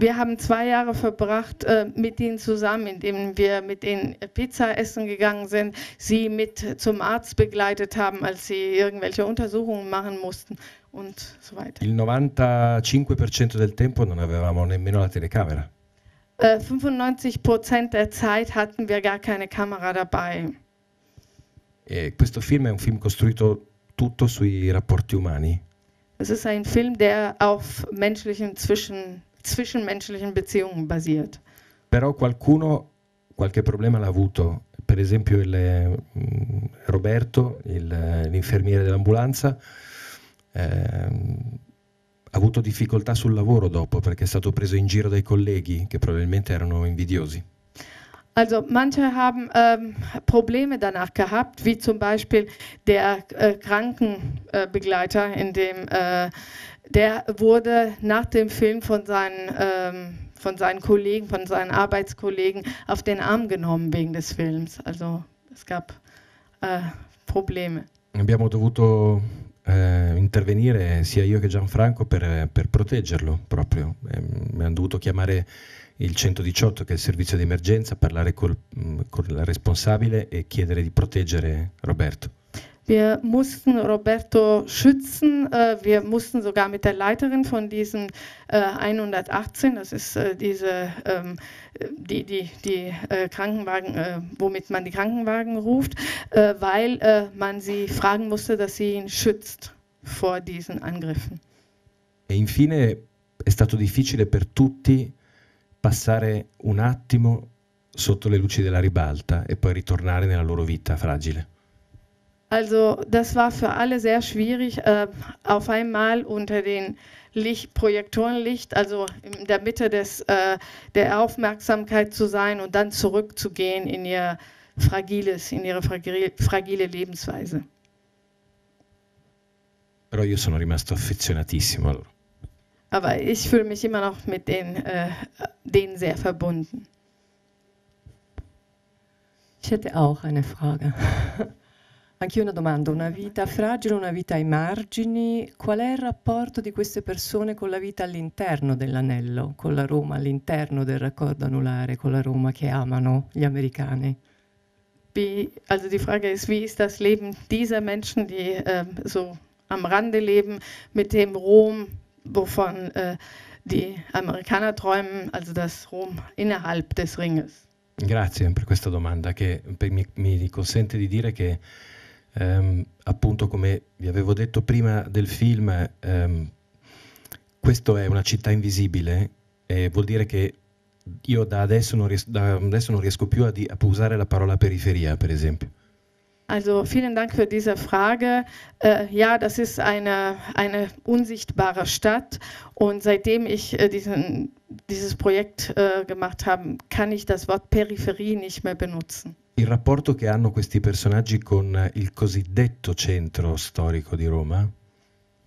Wir haben zwei Jahre verbracht äh, mit ihnen zusammen, indem wir mit ihnen Pizza essen gegangen sind, sie mit zum Arzt begleitet haben, als sie irgendwelche Untersuchungen machen mussten und so weiter. Il 95% del tempo non avevamo nemmeno la telecamera. Äh, 95% der Zeit hatten wir gar keine Kamera dabei. E questo film è un film costruito tutto sui rapporti umani. Es ist ein Film, der auf menschlichen zwischen, zwischenmenschlichen Beziehungen basiert. Però qualcuno qualche problema l'ha avuto, per esempio il, mm, Roberto, il, l'infermiere dell'ambulanza, eh, ha avuto difficoltà sul lavoro dopo perché è stato preso in giro dai colleghi che probabilmente erano invidiosi. Also manche haben ähm, Probleme danach gehabt, wie zum Beispiel der äh, Krankenbegleiter, in dem äh, der wurde nach dem Film von seinen ähm, von seinen Kollegen, von seinen Arbeitskollegen auf den Arm genommen wegen des Films. Also es gab äh, Probleme. Abbiamo dovuto eh, intervenire sia io che Gianfranco per, eh, per proteggerlo proprio. Ehm, abbiamo dovuto chiamare il 118 che è il servizio di emergenza, parlare col, mm, con la responsabile e chiedere di proteggere Roberto. Wir mussten Roberto schützen. Äh, wir mussten sogar mit der Leiterin von diesem 118, äh, das ist äh, diese, ähm, die, die, die Krankenwagen, womit man die Krankenwagen ruft, weil man sie fragen musste, dass sie ihn schützt vor diesen Angriffen. Und e infine è stato difficile per tutti passare un attimo sotto le luci della ribalta e poi ritornare nella loro vita fragile? Also das war für alle sehr schwierig, äh, auf einmal unter den Licht, Projektorenlicht, also in der Mitte des, äh, der Aufmerksamkeit zu sein und dann zurückzugehen in ihr fragiles, in ihre fragile, fragile Lebensweise. Però io sono rimasto affezionatissimo a loro. Aber ich fühle mich immer noch mit denen, äh, denen sehr verbunden. Ich hätte auch eine Frage. Anch'io una domanda, una vita fragile, una vita ai margini, qual è il rapporto di queste persone con la vita all'interno dell'anello, con la Roma all'interno del raccordo anulare, con la Roma che amano gli americani? also die Frage ist, wie ist das Leben dieser Menschen, die äh, so am Rande leben, mit dem Rom wovon äh, die Amerikaner träumen, also das Rom innerhalb des Ringes. Grazie per questa domanda che mi, mi consente di dire che ehm, appunto come vi avevo detto prima del film, ehm, questa è una città invisibile e vuol dire che io da adesso non, ries- da adesso non riesco più a, di- a usare la parola periferia, per esempio Also vielen Dank für diese Frage. Äh, ja, das ist eine, eine unsichtbare Stadt und seitdem ich äh, diesen, dieses Projekt äh, gemacht habe, kann ich das Wort Peripherie nicht mehr benutzen. Il rapporto che hanno questi personaggi con eh, il cosiddetto centro storico di Roma?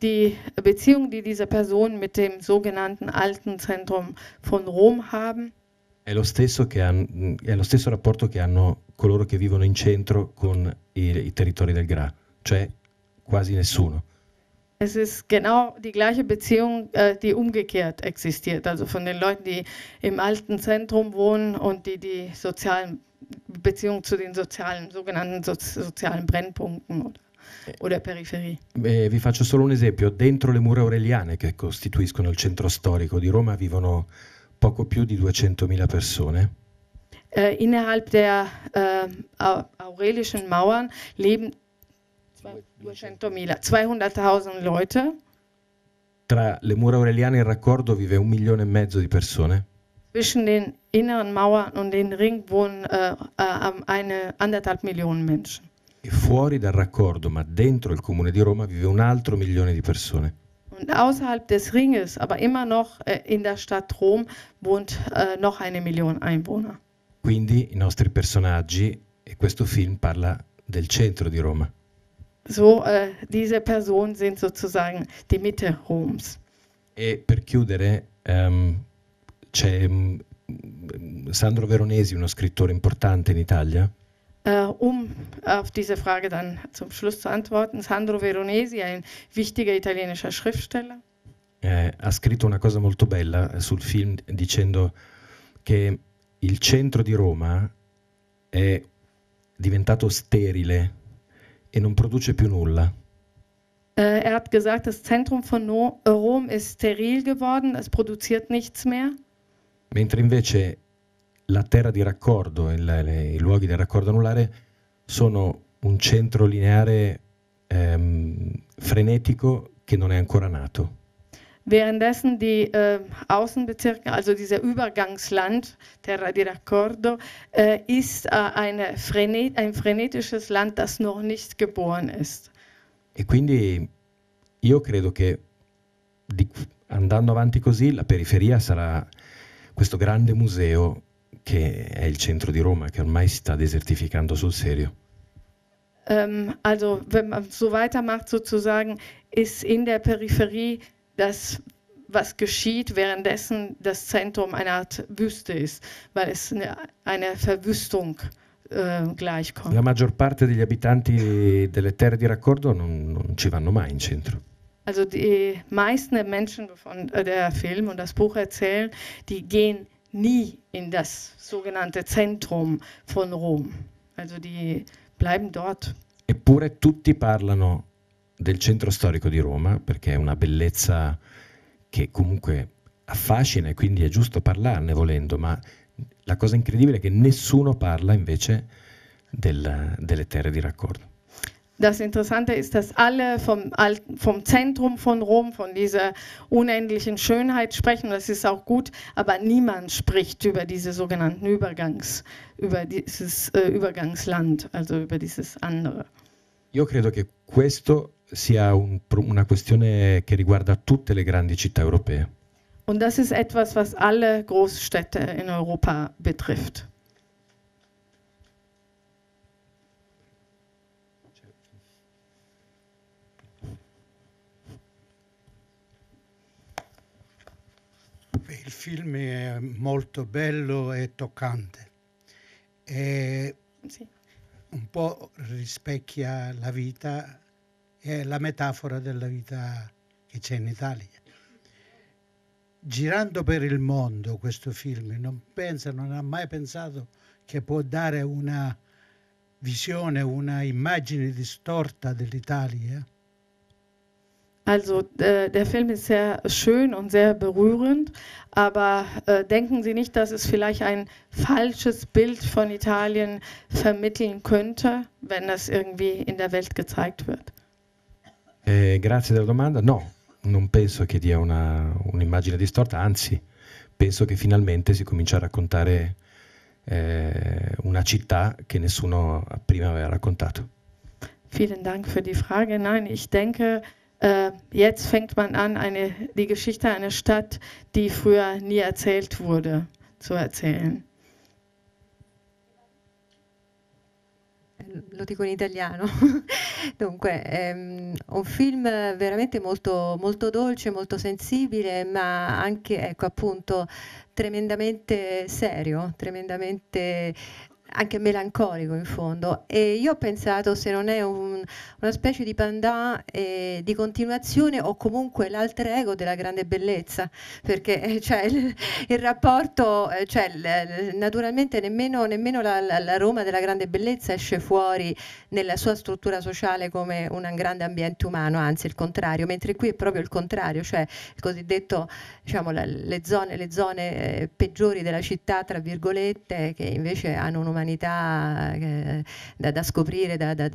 Die Beziehung, die diese Personen mit dem sogenannten alten Zentrum von Rom haben. È lo, che han, è lo stesso, rapporto che hanno coloro che vivono in centro con i, i territori del Gra, cioè quasi nessuno. Es ist genau die gleiche Beziehung, äh, die umgekehrt existiert. Also von den Leuten, die im alten Zentrum wohnen und die die sozialen Beziehungen zu den sozialen, sogenannten sozialen Brennpunkten oder, eh. oder Peripherie. Eh, vi faccio solo un esempio. Dentro le mura aureliane che costituiscono il centro storico di Roma vivono poco più di 200.000 persone. Äh, innerhalb der äh, aurelischen Mauern leben 200.000 200 Leute. Tra le mura aureliane e il raccordo vive un milione e mezzo di persone. Zwischen den inneren Mauern und den Ring wohnen äh, äh eine anderthalb Millionen Menschen. E fuori dal raccordo, ma dentro il comune di Roma, vive un altro milione di persone. außerhalb des Ringes, aber immer noch äh, in der Stadt Rom, wohnt äh, noch eine Million Einwohner. Quindi i nostri personaggi e questo film parla del centro di Roma. So, äh, diese Personen sind sozusagen die Mitte Roms. E per chiudere, um, ehm, c'è mm, Sandro Veronesi, uno scrittore importante in Italia. Äh, um auf diese Frage dann zum Schluss zu antworten, Sandro Veronesi, ein wichtiger italienischer Schriftsteller. Eh, ha scritto una cosa molto bella sul film dicendo che il centro di Roma è diventato sterile e non produce più nulla. Eh, er hat gesagt, das Zentrum von no Rom ist steril geworden, es produziert nichts mehr. Mentre invece la terra di raccordo e i luoghi del raccordo anulare sono un centro lineare ehm, frenetico che non è ancora nato. Währenddessen die äh, Außenbezirke, also dieser Übergangsland, Terra di Raccordo, äh, ist äh, eine Frenet, ein frenetisches Land, das noch nicht geboren ist. E quindi io credo che di, andando avanti così la periferia sarà questo grande museo che è il centro di Roma che ormai si sta desertificando sul serio? Ähm, also wenn man so weitermacht sozusagen, ist in der Peripherie das, was geschieht, währenddessen das Zentrum eine Art Wüste ist, weil es eine, eine Verwüstung äh, gleichkommt. La maggior parte degli abitanti delle terre di raccordo non, non ci vanno mai in centro. Also die meisten Menschen, wovon äh, der Film und das Buch erzählen, die gehen nie in das sogenannte Zentrum von Rom. Also die bleiben dort. Eppure tutti parlano del centro storico di Roma perché è una bellezza che comunque affascina e quindi è giusto parlarne volendo, ma la cosa incredibile è che nessuno parla invece del, delle terre di raccordo. das Interessante ist, dass alle vom, vom Zentrum von Rom, von dieser unendlichen Schönheit sprechen, das ist auch gut, aber niemand spricht über diese sogenannten Übergangs, über dieses äh, Übergangsland, also über dieses andere. Io credo che questo sia un, una questione che riguarda tutte le grandi città europee. Und das ist etwas, was alle Großstädte in Europa betrifft. il film è molto bello e toccante. E sì. Un po' rispecchia la vita, è la metafora della vita che c'è in Italia. Girando per il mondo questo film, non pensa, non ha mai pensato che può dare una visione, una immagine distorta dell'Italia? Also äh, der Film ist sehr schön und sehr berührend, aber äh, denken Sie nicht, dass es vielleicht ein falsches Bild von Italien vermitteln könnte, wenn das irgendwie in der Welt gezeigt wird? Eh, grazie della domanda. No, non penso che dia un'immagine un distorta, anzi penso che finalmente si comincia a raccontare eh, una città che nessuno prima aveva raccontato. Vielen Dank für die Frage. Nein, ich denke, Äh, jetzt fängt man an, eine, die Geschichte einer Stadt, die früher nie erzählt wurde, zu erzählen. Lo dico in italiano. Dunque, ehm, un film veramente molto, molto dolce, molto sensibile, ma anche, ecco, appunto, tremendamente serio, tremendamente anche melancolico in fondo e io ho pensato se non è un, una specie di pandan eh, di continuazione o comunque l'alter ego della grande bellezza perché eh, cioè, il, il, rapporto eh, cioè, naturalmente nemmeno, nemmeno la, la, la, Roma della grande bellezza esce fuori nella sua struttura sociale come un grande ambiente umano anzi il contrario mentre qui è proprio il contrario cioè il cosiddetto diciamo, la, le zone, le zone eh, peggiori della città tra virgolette che invece hanno un umanità eh, da, da, scoprire, da, da,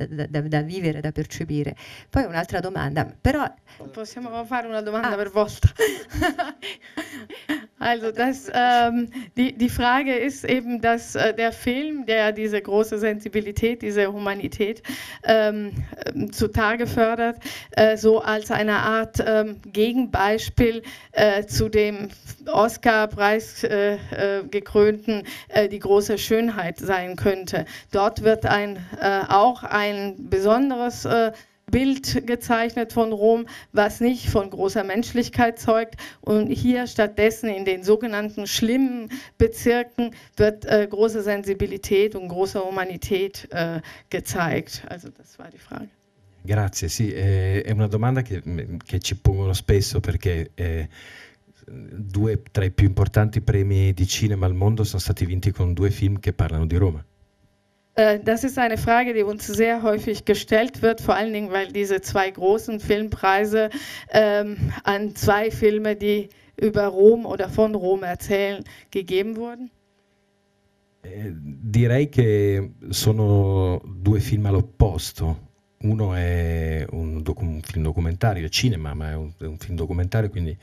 da, vivere, da percepire. Poi un'altra domanda, però... Possiamo fare una domanda ah. per volta? Also das, ähm, die, die Frage ist eben, dass äh, der Film, der diese große Sensibilität, diese Humanität ähm, äh, zutage fördert, äh, so als eine Art ähm, Gegenbeispiel äh, zu dem Oscar-Preis äh, äh, gekrönten Die große Schönheit sei sein könnte. Dort wird ein, äh, auch ein besonderes äh, Bild gezeichnet von Rom, was nicht von großer Menschlichkeit zeugt. Und hier stattdessen in den sogenannten schlimmen Bezirken wird äh, große Sensibilität und große Umanität äh, gezeigt. Also das war die Frage. Grazie, sì, eh, è una domanda che, che ci pongono spesso perché eh, due tra i più importanti premi di cinema al mondo sono stati vinti con due film che parlano di Roma. Äh, das ist eine Frage, die uns sehr häufig gestellt wird, vor allen Dingen, weil diese zwei großen Filmpreise ähm, an zwei Filme, die über Rom oder von Rom erzählen, gegeben wurden. Äh, direi che sono due film all'opposto. Uno è un, docu- un film documentario, cinema, ma è un, è un film documentario, quindi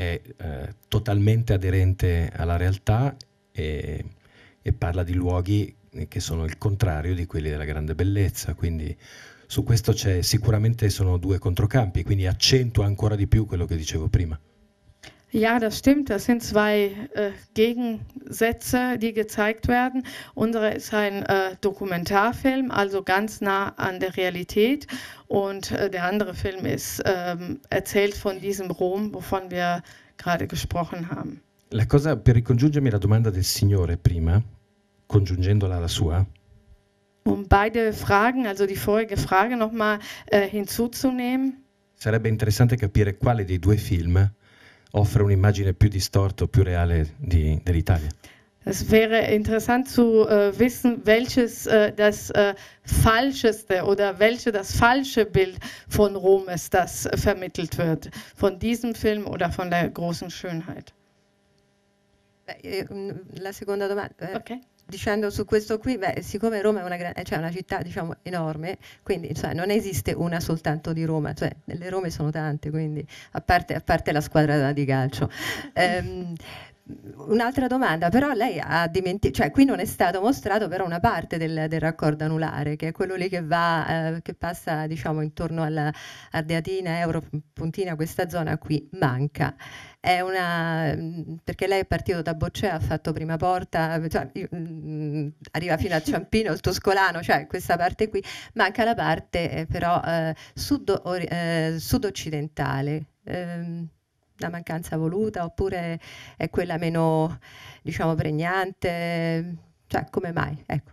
è eh, totalmente aderente alla realtà e, e, parla di luoghi che sono il contrario di quelli della grande bellezza, quindi su questo c'è sicuramente sono due controcampi, quindi accentua ancora di più quello che dicevo prima. Ja, das stimmt. Das sind zwei äh, Gegensätze, die gezeigt werden. Unsere ist ein äh, Dokumentarfilm, also ganz nah an der Realität. Und äh, der andere Film ist ähm, erzählt von diesem Rom, wovon wir gerade gesprochen haben. La cosa per ricongiungermi alla domanda del Signore prima, congiungendola alla sua, um beide Fragen, also die vorige Frage nochmal äh, hinzuzunehmen. Sarebbe interessante capire quale dei due film offre un'immagine più distorta, più reale di, dell'Italia. Es wäre interessant zu äh, wissen, welches äh, das äh, falscheste oder welche das falsche Bild von Rom ist, das vermittelt wird, von diesem Film oder von der großen Schönheit. Eh, mm, la seconda domanda. Eh. Okay. dicendo su questo qui, beh, siccome Roma è una, cioè una città diciamo, enorme, quindi cioè, non esiste una soltanto di Roma, cioè, le Rome sono tante, quindi, a, parte, a parte, la squadra di calcio. Um, Un'altra domanda, però lei ha dimenticato, cioè qui non è stato mostrato però una parte del, del raccordo anulare, che è quello lì che, va, eh, che passa diciamo intorno alla Ardeatina, Puntina, questa zona qui manca è una, mm, perché lei è partito da Boccea, ha fatto prima porta, cioè, io, mh, mm, arriva fino a Ciampino, il Toscolano, cioè questa parte qui, manca la parte eh, però eh, sud, eh, sud-occidentale. Ehm, la mancanza voluta oppure è quella meno diciamo pregnante cioè come mai ecco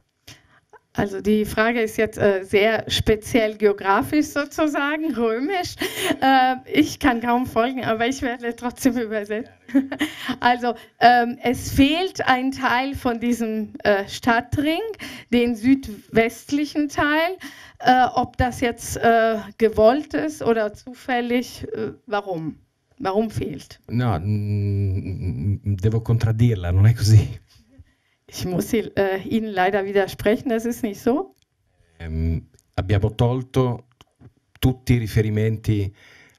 Also die Frage ist jetzt äh, sehr speziell geografisch sozusagen, römisch. Äh, ich kann kaum folgen, aber ich werde trotzdem übersetzen. also ähm, es fehlt ein Teil von diesem äh, Stadtring, den südwestlichen Teil. Äh, ob das jetzt äh, gewollt ist oder zufällig, äh, warum? Warum fehlt? No, mm, mm, mm, devo contraddirla, non è così. Ich muss äh, Ihnen leider widersprechen, das ist nicht so. Ähm, abbiamo tolto tutti i riferimenti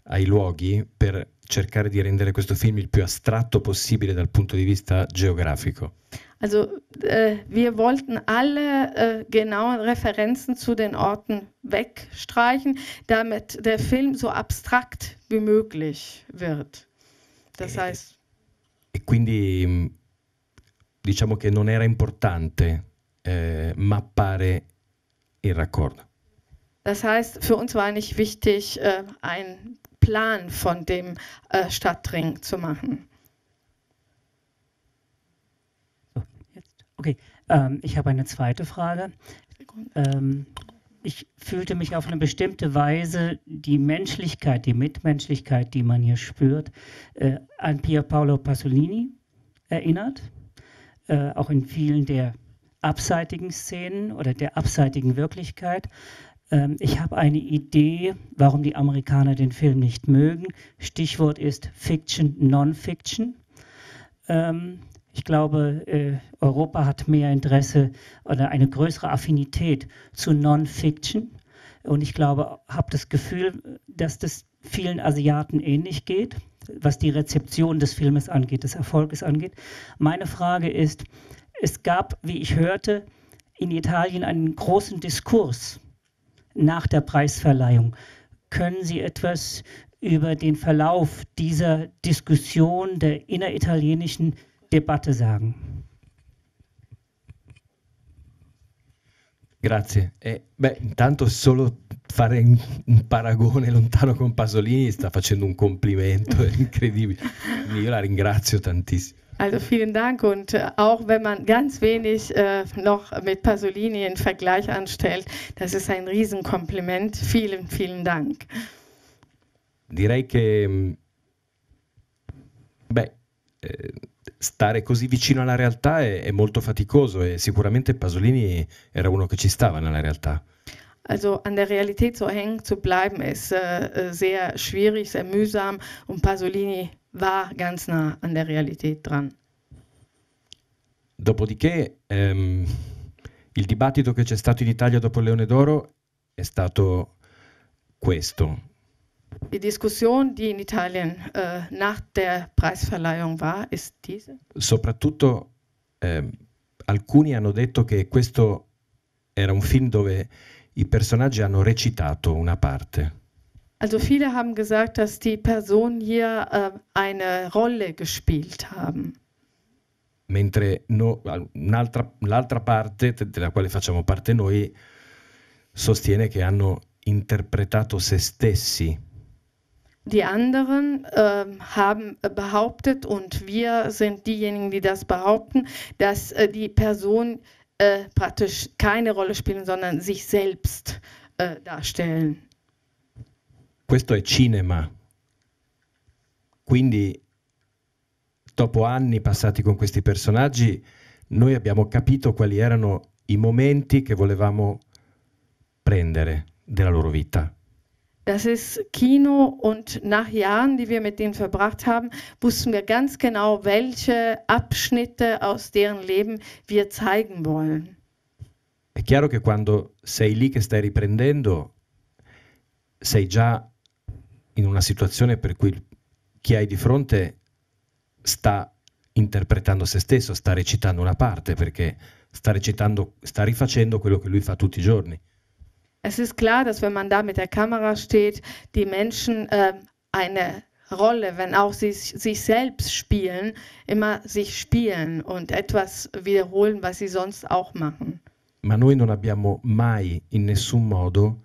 ai luoghi per cercare di rendere questo film il più astratto possibile dal punto di vista geografico. Also äh, wir wollten alle äh, genauen Referenzen zu den Orten wegstreichen, damit der Film so abstrakt wie möglich wird. Das e, heißt. E quindi diciamo che non era importante eh, mappare il raccordo. Das heißt, für uns war nicht wichtig, äh, einen Plan von dem äh, Stadtring zu machen. okay, ähm, ich habe eine zweite Frage. Ähm, ich fühlte mich auf eine bestimmte Weise die Menschlichkeit, die Mitmenschlichkeit, die man hier spürt, äh, an Pier Paolo Pasolini erinnert. Äh, auch in vielen der abseitigen Szenen oder der abseitigen Wirklichkeit. Ähm, ich habe eine Idee, warum die Amerikaner den Film nicht mögen. Stichwort ist Fiction, Non-Fiction. Ähm, ich glaube, äh, Europa hat mehr Interesse oder eine größere Affinität zu Non-Fiction und ich glaube, habe das Gefühl, dass das vielen Asiaten ähnlich geht, was die Rezeption des Filmes angeht, des Erfolges angeht. Meine Frage ist, es gab, wie ich hörte, in Italien einen großen Diskurs nach der Preisverleihung. Können Sie etwas über den Verlauf dieser Diskussion der inneritalienischen Debatte sagen? Grazie. Eh, beh, intanto solo fare un paragone lontano con Pasolini sta facendo un complimento incredibile. Io la ringrazio tantissimo. Also vielen Dank und äh, auch wenn man ganz wenig äh, noch mit Pasolini in Vergleich anstellt, das ist ein Riesenkompliment. Vielen, vielen Dank. Direi che mm, beh, eh, stare così vicino alla realtà è, è molto faticoso e sicuramente Pasolini era uno che ci stava nella realtà. Also an der Realität so hängen zu bleiben, ist äh, äh sehr schwierig, sehr mühsam und Pasolini war ganz nah an der Realität dran. Dopodiché ehm, il dibattito che c'è stato in Italia dopo Leone d'Oro è stato questo. Die Diskussion, die in Italien äh, nach der Preisverleihung war, ist diese. Soprattutto eh, alcuni hanno detto che questo era un film dove i personaggi hanno recitato una parte. Also viele haben gesagt, dass die Personen hier äh, eine Rolle gespielt haben. Mentre no, un'altra, l'altra parte, della quale facciamo parte noi, sostiene che hanno interpretato se stessi. Die anderen äh, haben behauptet, und wir sind diejenigen, die das behaupten, dass äh, die Person äh, praktisch keine Rolle spielen, sondern sich selbst äh, darstellen. Questo è cinema. Quindi, dopo anni passati con questi personaggi, noi abbiamo capito quali erano i momenti che volevamo prendere della loro vita. Das ist Kino und nach Jahren, die wir mit denen verbracht haben, wussten wir ganz genau, welche Abschnitte aus deren Leben wir zeigen wollen. È chiaro che quando sei lì che stai riprendendo, sei già in una situazione per cui chi hai di fronte sta interpretando se stesso, sta recitando una parte, perché sta recitando, sta rifacendo quello che lui fa tutti i giorni. Es ist klar, dass wenn man da mit der Kamera steht, die Menschen äh, eine Rolle, wenn auch sie sich selbst spielen, immer sich spielen und etwas wiederholen, was sie sonst auch machen. Ma noi non abbiamo mai in nessun modo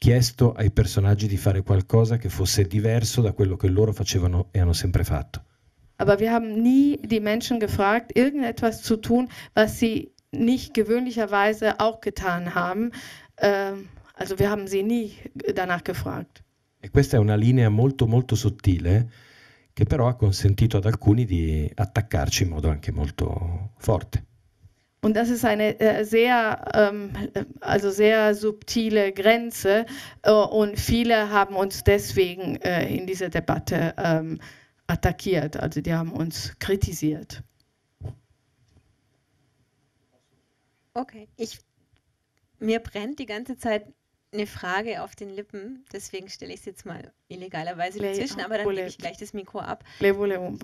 chiesto ai personaggi di fare qualcosa che fosse diverso da quello che loro facevano e hanno sempre fatto. Aber wir haben nie die Menschen gefragt, irgendetwas zu tun, was sie nicht gewöhnlicherweise auch getan haben, ähm, also wir haben sie nie danach gefragt. E questa è una linea molto molto sottile che però ha consentito ad alcuni di attaccarci in modo anche molto forte. Und das ist eine äh, sehr, ähm, also sehr subtile Grenze äh, und viele haben uns deswegen äh, in dieser Debatte ähm, attackiert, also die haben uns kritisiert. Okay, ich mir brennt die ganze Zeit eine Frage auf den Lippen, deswegen stelle ich es jetzt mal illegalerweise Play dazwischen, aber dann gebe ich gleich das Mikro ab.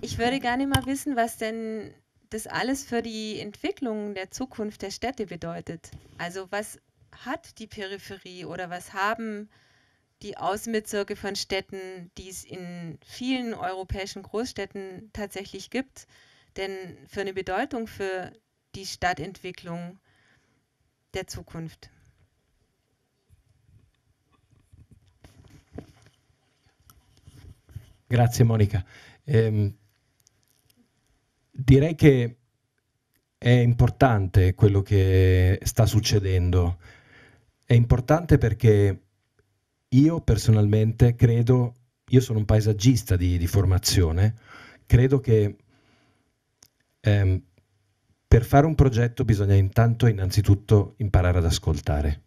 Ich würde gerne mal wissen, was denn das alles für die Entwicklung der Zukunft der Städte bedeutet. Also was hat die Peripherie oder was haben die Außenbezirke von Städten, die es in vielen europäischen Großstädten tatsächlich gibt, denn für eine Bedeutung für die Stadtentwicklung? der Zukunft. Grazie Monica. Eh, direi che è importante quello che sta succedendo. È importante perché io personalmente credo, io sono un paesaggista di, di formazione, credo che ehm, per fare un progetto bisogna intanto innanzitutto imparare ad ascoltare.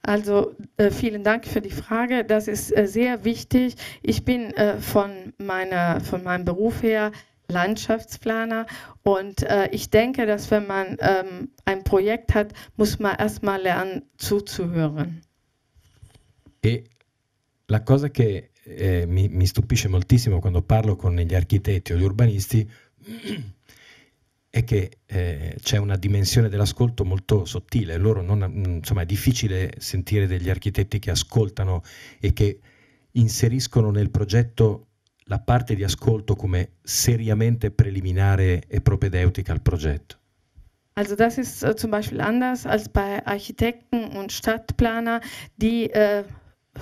Also äh, vielen Dank für die Frage. Das ist äh, sehr wichtig. Ich bin äh, von, meiner, von meinem Beruf her Landschaftsplaner und äh, ich denke, dass wenn man ähm, ein Projekt hat, muss man erstmal lernen zuzuhören. E la cosa che eh, mi, mi stupisce moltissimo quando parlo con gli architetti o gli urbanisti è che eh, c'è una dimensione dell'ascolto molto sottile, non, insomma, è difficile sentire degli architetti che ascoltano e che inseriscono nel progetto la parte di ascolto come seriamente preliminare e propedeutica al progetto. Also das ist äh, zum Beispiel anders als bei Architekten und Stadtplaner, die äh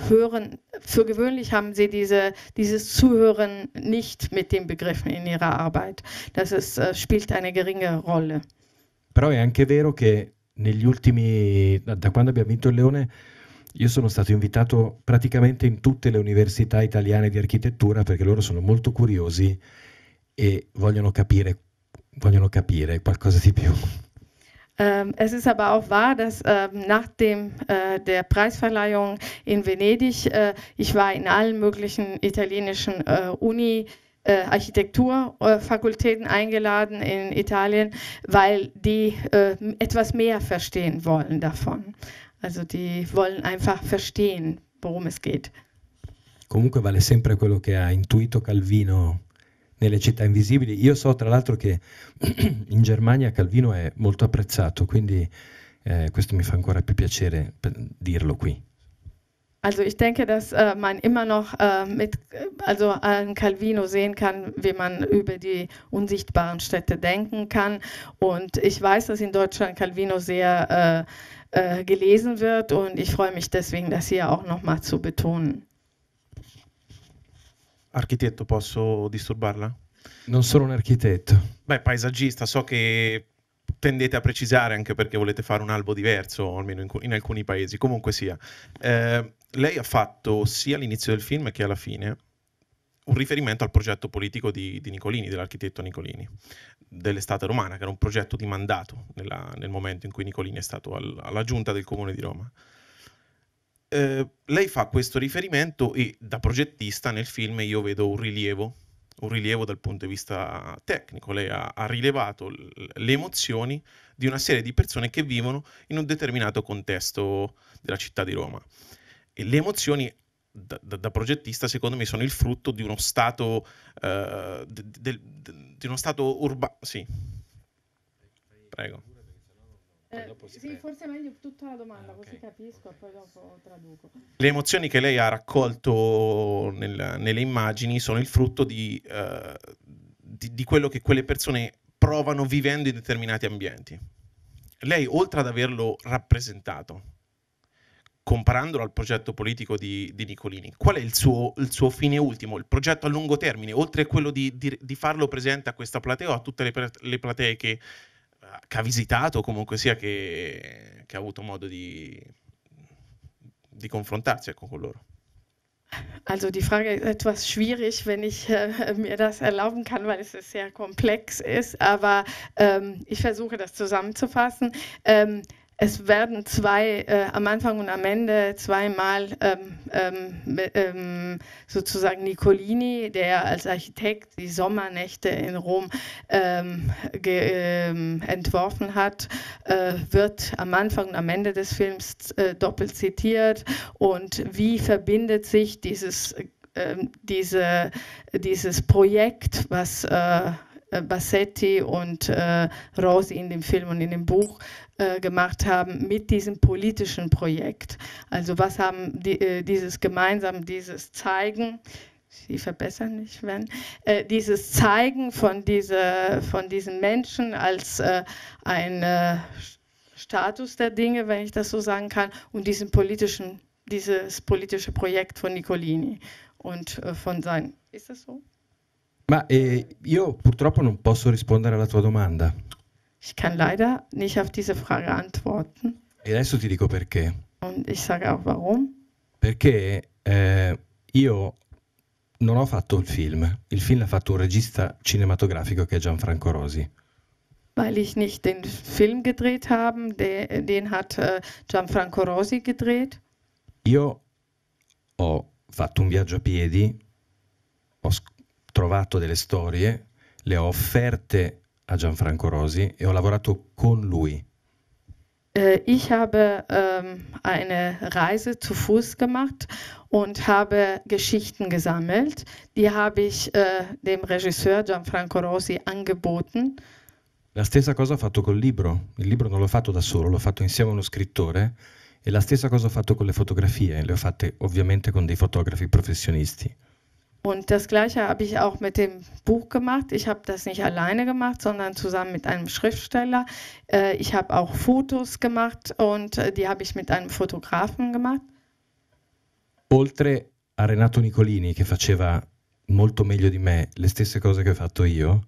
hören, für gewöhnlich haben sie diese, dieses Zuhören nicht mit den Begriffen in ihrer Arbeit. Das ist, äh, spielt eine geringe Rolle. Però è anche vero che negli ultimi, da quando abbiamo vinto il Leone, io sono stato invitato praticamente in tutte le università italiane di architettura perché loro sono molto curiosi e vogliono capire, vogliono capire qualcosa di più. Ähm, es ist aber auch wahr, dass ähm, nach dem, äh, der Preisverleihung in Venedig, äh, ich war in allen möglichen italienischen äh, Uni, äh, Architekturfakultäten eingeladen in Italien, weil die äh, etwas mehr verstehen wollen davon. Also die wollen einfach verstehen, worum es geht. Comunque vale sempre quello che ha intuito Calvino nelle città invisibili. Io so tra l'altro che in Germania Calvino è molto apprezzato, quindi eh, questo mi fa ancora più piacere dirlo qui. Also ich denke, dass äh, man immer noch äh, mit also an Calvino sehen kann, wie man über die unsichtbaren Städte denken kann. Und ich weiß, dass in Deutschland Calvino sehr äh, äh gelesen wird und ich freue mich deswegen, das hier auch nochmal zu betonen. architetto, posso disturbarla? Non sono un architetto. Beh, paesaggista, so che tendete a precisare anche perché volete fare un albo diverso, almeno in, in alcuni paesi, comunque sia. Eh, lei ha fatto sia all'inizio del film che alla fine un riferimento al progetto politico di, di Nicolini, dell'architetto Nicolini, dell'estate romana, che era un progetto di mandato nella, nel momento in cui Nicolini è stato al, alla giunta del comune di Roma. Eh, lei fa questo riferimento e da progettista nel film io vedo un rilievo, un rilievo dal punto di vista tecnico. Lei ha, ha rilevato l- le emozioni di una serie di persone che vivono in un determinato contesto della città di Roma. E le emozioni da, da, da, progettista, secondo me, sono il frutto di uno stato, uh, de, de, de, di uno stato urbano. Sì. Prego. Eh, sì, crede. forse è meglio tutta la domanda, ah, okay. così capisco okay. e poi dopo traduco. Le emozioni che lei ha raccolto nel, nelle immagini sono il frutto di, uh, di, di quello che quelle persone provano vivendo in determinati ambienti. Lei, oltre ad averlo rappresentato, comparandolo al progetto politico di, di Nicolini, qual è il suo, il suo, fine ultimo, il progetto a lungo termine, oltre a quello di, di, di farlo presente a questa platea o a tutte le, le platee che che ha visitato comunque sia che, che ha avuto modo di, di confrontarsi ecco, con loro. Also die Frage ist etwas schwierig, wenn ich äh, mir das erlauben kann, weil es sehr komplex ist, aber ähm, ich versuche das zusammenzufassen. Ähm, es werden zwei, äh, am Anfang und am Ende zweimal ähm, ähm, ähm sozusagen Nicolini, der als Architekt die Sommernächte in Rom ähm, ähm, entworfen hat, äh, wird am Anfang und am Ende des Films äh, doppelt zitiert. Und wie verbindet sich dieses, diese, dieses Projekt, was äh, äh, Bassetti und äh, Rosi in dem Film und in dem Buch äh, äh, gemacht haben mit diesem politischen Projekt. Also was haben die, äh, dieses gemeinsam, dieses Zeigen, Sie verbessern mich, wenn, äh, dieses Zeigen von, diese, von diesen Menschen als äh, ein äh, Status der Dinge, wenn ich das so sagen kann, und diesen politischen, dieses politische Projekt von Nicolini und äh, von seinen. Ist das so? Ma eh, io purtroppo non posso rispondere alla tua domanda. Ich kann leider nicht auf diese Frage antworten. E adesso ti dico perché. Und ich sage auch warum. Perché eh, io non ho fatto il film. Il film l'ha fatto un regista cinematografico che è Gianfranco Rosi. Weil ich nicht den Film gedreht habe, den hat äh, Gianfranco Rosi gedreht. Io ho fatto un viaggio a piedi, ho trovato delle storie, le ho offerte a Gianfranco Rosi e ho lavorato con lui. Äh, ich habe ähm, eine Reise zu Fuß gemacht und habe Geschichten gesammelt. Die habe ich äh, dem Regisseur Gianfranco Rosi angeboten. La stessa cosa ho fatto col libro. Il libro non l'ho fatto da solo, l'ho fatto insieme a uno scrittore. E la stessa cosa ho fatto con le fotografie, le ho fatte ovviamente con dei fotografi professionisti. Und das gleiche habe ich auch mit dem Buch gemacht. Ich habe das nicht alleine gemacht, sondern zusammen mit einem Schriftsteller. Äh, ich habe auch Fotos gemacht und äh, die habe ich mit einem Fotografen gemacht. Oltre a Renato Nicolini che faceva molto meglio di me le stesse cose che ho fatto io,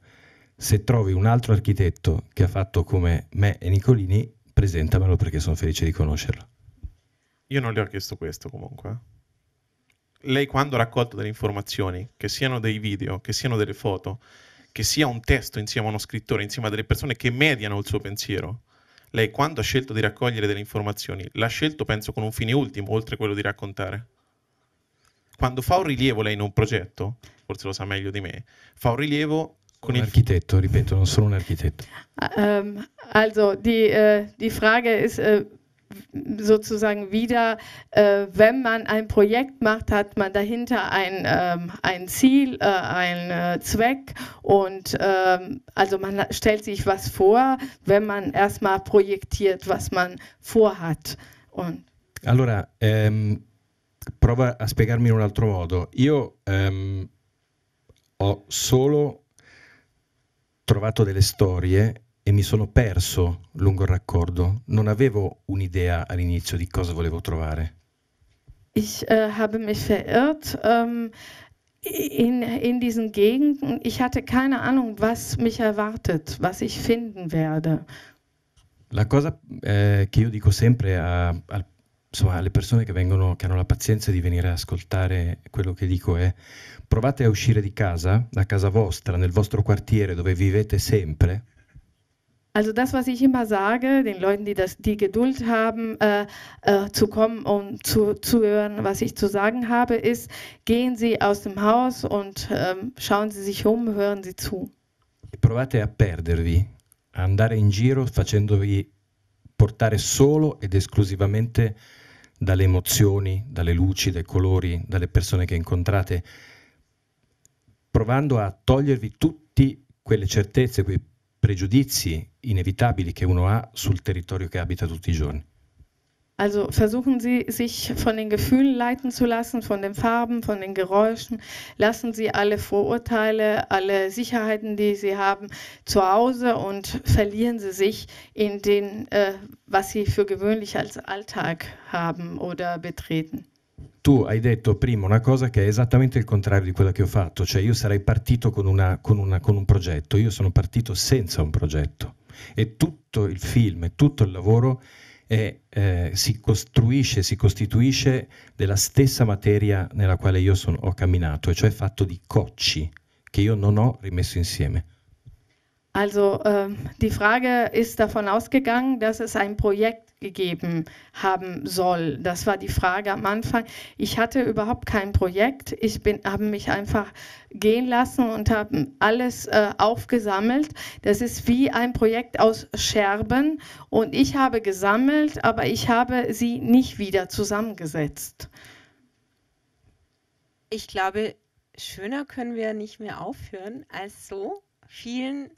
se trovi un altro architetto che ha fatto come me e Nicolini, presentamelo perché sono felice di conoscerlo. Io non le ho chiesto questo comunque. Eh. lei quando ha raccolto delle informazioni, che siano dei video, che siano delle foto, che sia un testo insieme a uno scrittore, insieme a delle persone che mediano il suo pensiero, lei quando ha scelto di raccogliere delle informazioni, l'ha scelto penso con un fine ultimo, oltre quello di raccontare. Quando fa un rilievo lei in un progetto, forse lo sa meglio di me, fa un rilievo con ein Architekto, ripeto, non sono un Architetto. Um, also, die, uh, die Frage ist, uh sozusagen wieder, äh, wenn man ein Projekt macht, hat man dahinter ein, ähm, ein Ziel, äh, einen äh, Zweck und ähm, also man stellt sich was vor, wenn man erstmal projektiert, was man vorhat. Und allora, ehm, prova a spiegarmi in un altro modo. Io ehm, ho solo trovato delle storie e mi sono perso lungo il raccordo. Non avevo un'idea all'inizio di cosa volevo trovare. Ich äh, habe mich verirrt. Ähm, in, in diesen Gegenden, ich hatte keine Ahnung, was mich erwartet, was ich finden werde. La cosa eh, che io dico sempre a, a, insomma, alle persone che, vengono, che hanno la pazienza di venire a ascoltare quello che dico è provate a uscire di casa, da casa vostra, nel vostro quartiere dove vivete sempre, Also das, was ich immer sage, den Leuten, die das, die Geduld haben, äh, äh, zu kommen und zu, zu hören, was ich zu sagen habe, ist, gehen Sie aus dem Haus und äh, schauen Sie sich um, hören Sie zu. Provate a perdervi, a andare in giro facendovi portare solo ed esclusivamente dalle emozioni, dalle luci, dai colori, dalle persone che incontrate, provando a togliervi tutte quelle certezze, quei pregiudizi inevitabili che uno ha sul territorio che abita tutti i giorni. Also versuchen Sie, sich von den Gefühlen leiten zu lassen, von den Farben, von den Geräuschen. Lassen Sie alle Vorurteile, alle Sicherheiten, die Sie haben, zu Hause und verlieren Sie sich in den, äh, was Sie für gewöhnlich als Alltag haben oder betreten. tu hai detto prima una cosa che è esattamente il contrario di quella che ho fatto, cioè io sarei partito con, una, con, una, con un progetto, io sono partito senza un progetto e tutto il film e tutto il lavoro è, eh, si costruisce, si costituisce della stessa materia nella quale io sono, ho camminato, e cioè fatto di cocci che io non ho rimesso insieme. Also äh, die Frage ist davon ausgegangen, dass es ein Projekt gegeben haben soll. Das war die Frage am Anfang. Ich hatte überhaupt kein Projekt. Ich habe mich einfach gehen lassen und habe alles äh, aufgesammelt. Das ist wie ein Projekt aus Scherben und ich habe gesammelt, aber ich habe sie nicht wieder zusammengesetzt. Ich glaube, schöner können wir nicht mehr aufhören als so. Vielen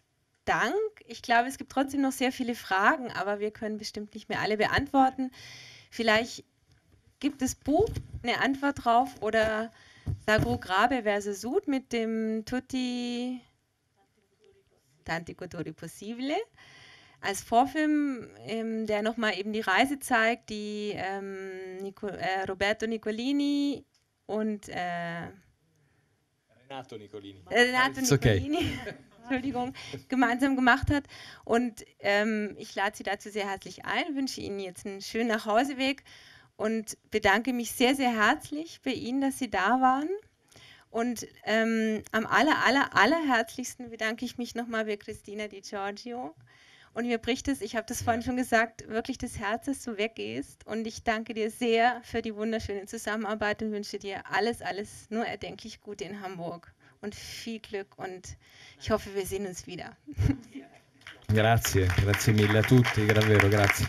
Dank. Ich glaube, es gibt trotzdem noch sehr viele Fragen, aber wir können bestimmt nicht mehr alle beantworten. Vielleicht gibt das Buch eine Antwort drauf oder Sagro Grabe versus Sud mit dem Tutti Tanti Cotori Possible als Vorfilm, ähm, der nochmal eben die Reise zeigt, die ähm, Nico, äh, Roberto Nicolini und äh, Renato Nicolini. Renato Nicolini. Okay. Entschuldigung, gemeinsam gemacht hat. Und ähm, ich lade Sie dazu sehr herzlich ein, wünsche Ihnen jetzt einen schönen Nachhauseweg und bedanke mich sehr, sehr herzlich bei Ihnen, dass Sie da waren. Und ähm, am aller, aller, aller herzlichsten bedanke ich mich nochmal bei Christina Di Giorgio. Und mir bricht es, ich habe das vorhin schon gesagt, wirklich das Herz, dass du weggehst. Und ich danke dir sehr für die wunderschöne Zusammenarbeit und wünsche dir alles, alles nur erdenklich Gute in Hamburg und viel Glück und ich hoffe, wir sehen uns wieder. Grazie, grazie mille a tutti, davvero, grazie.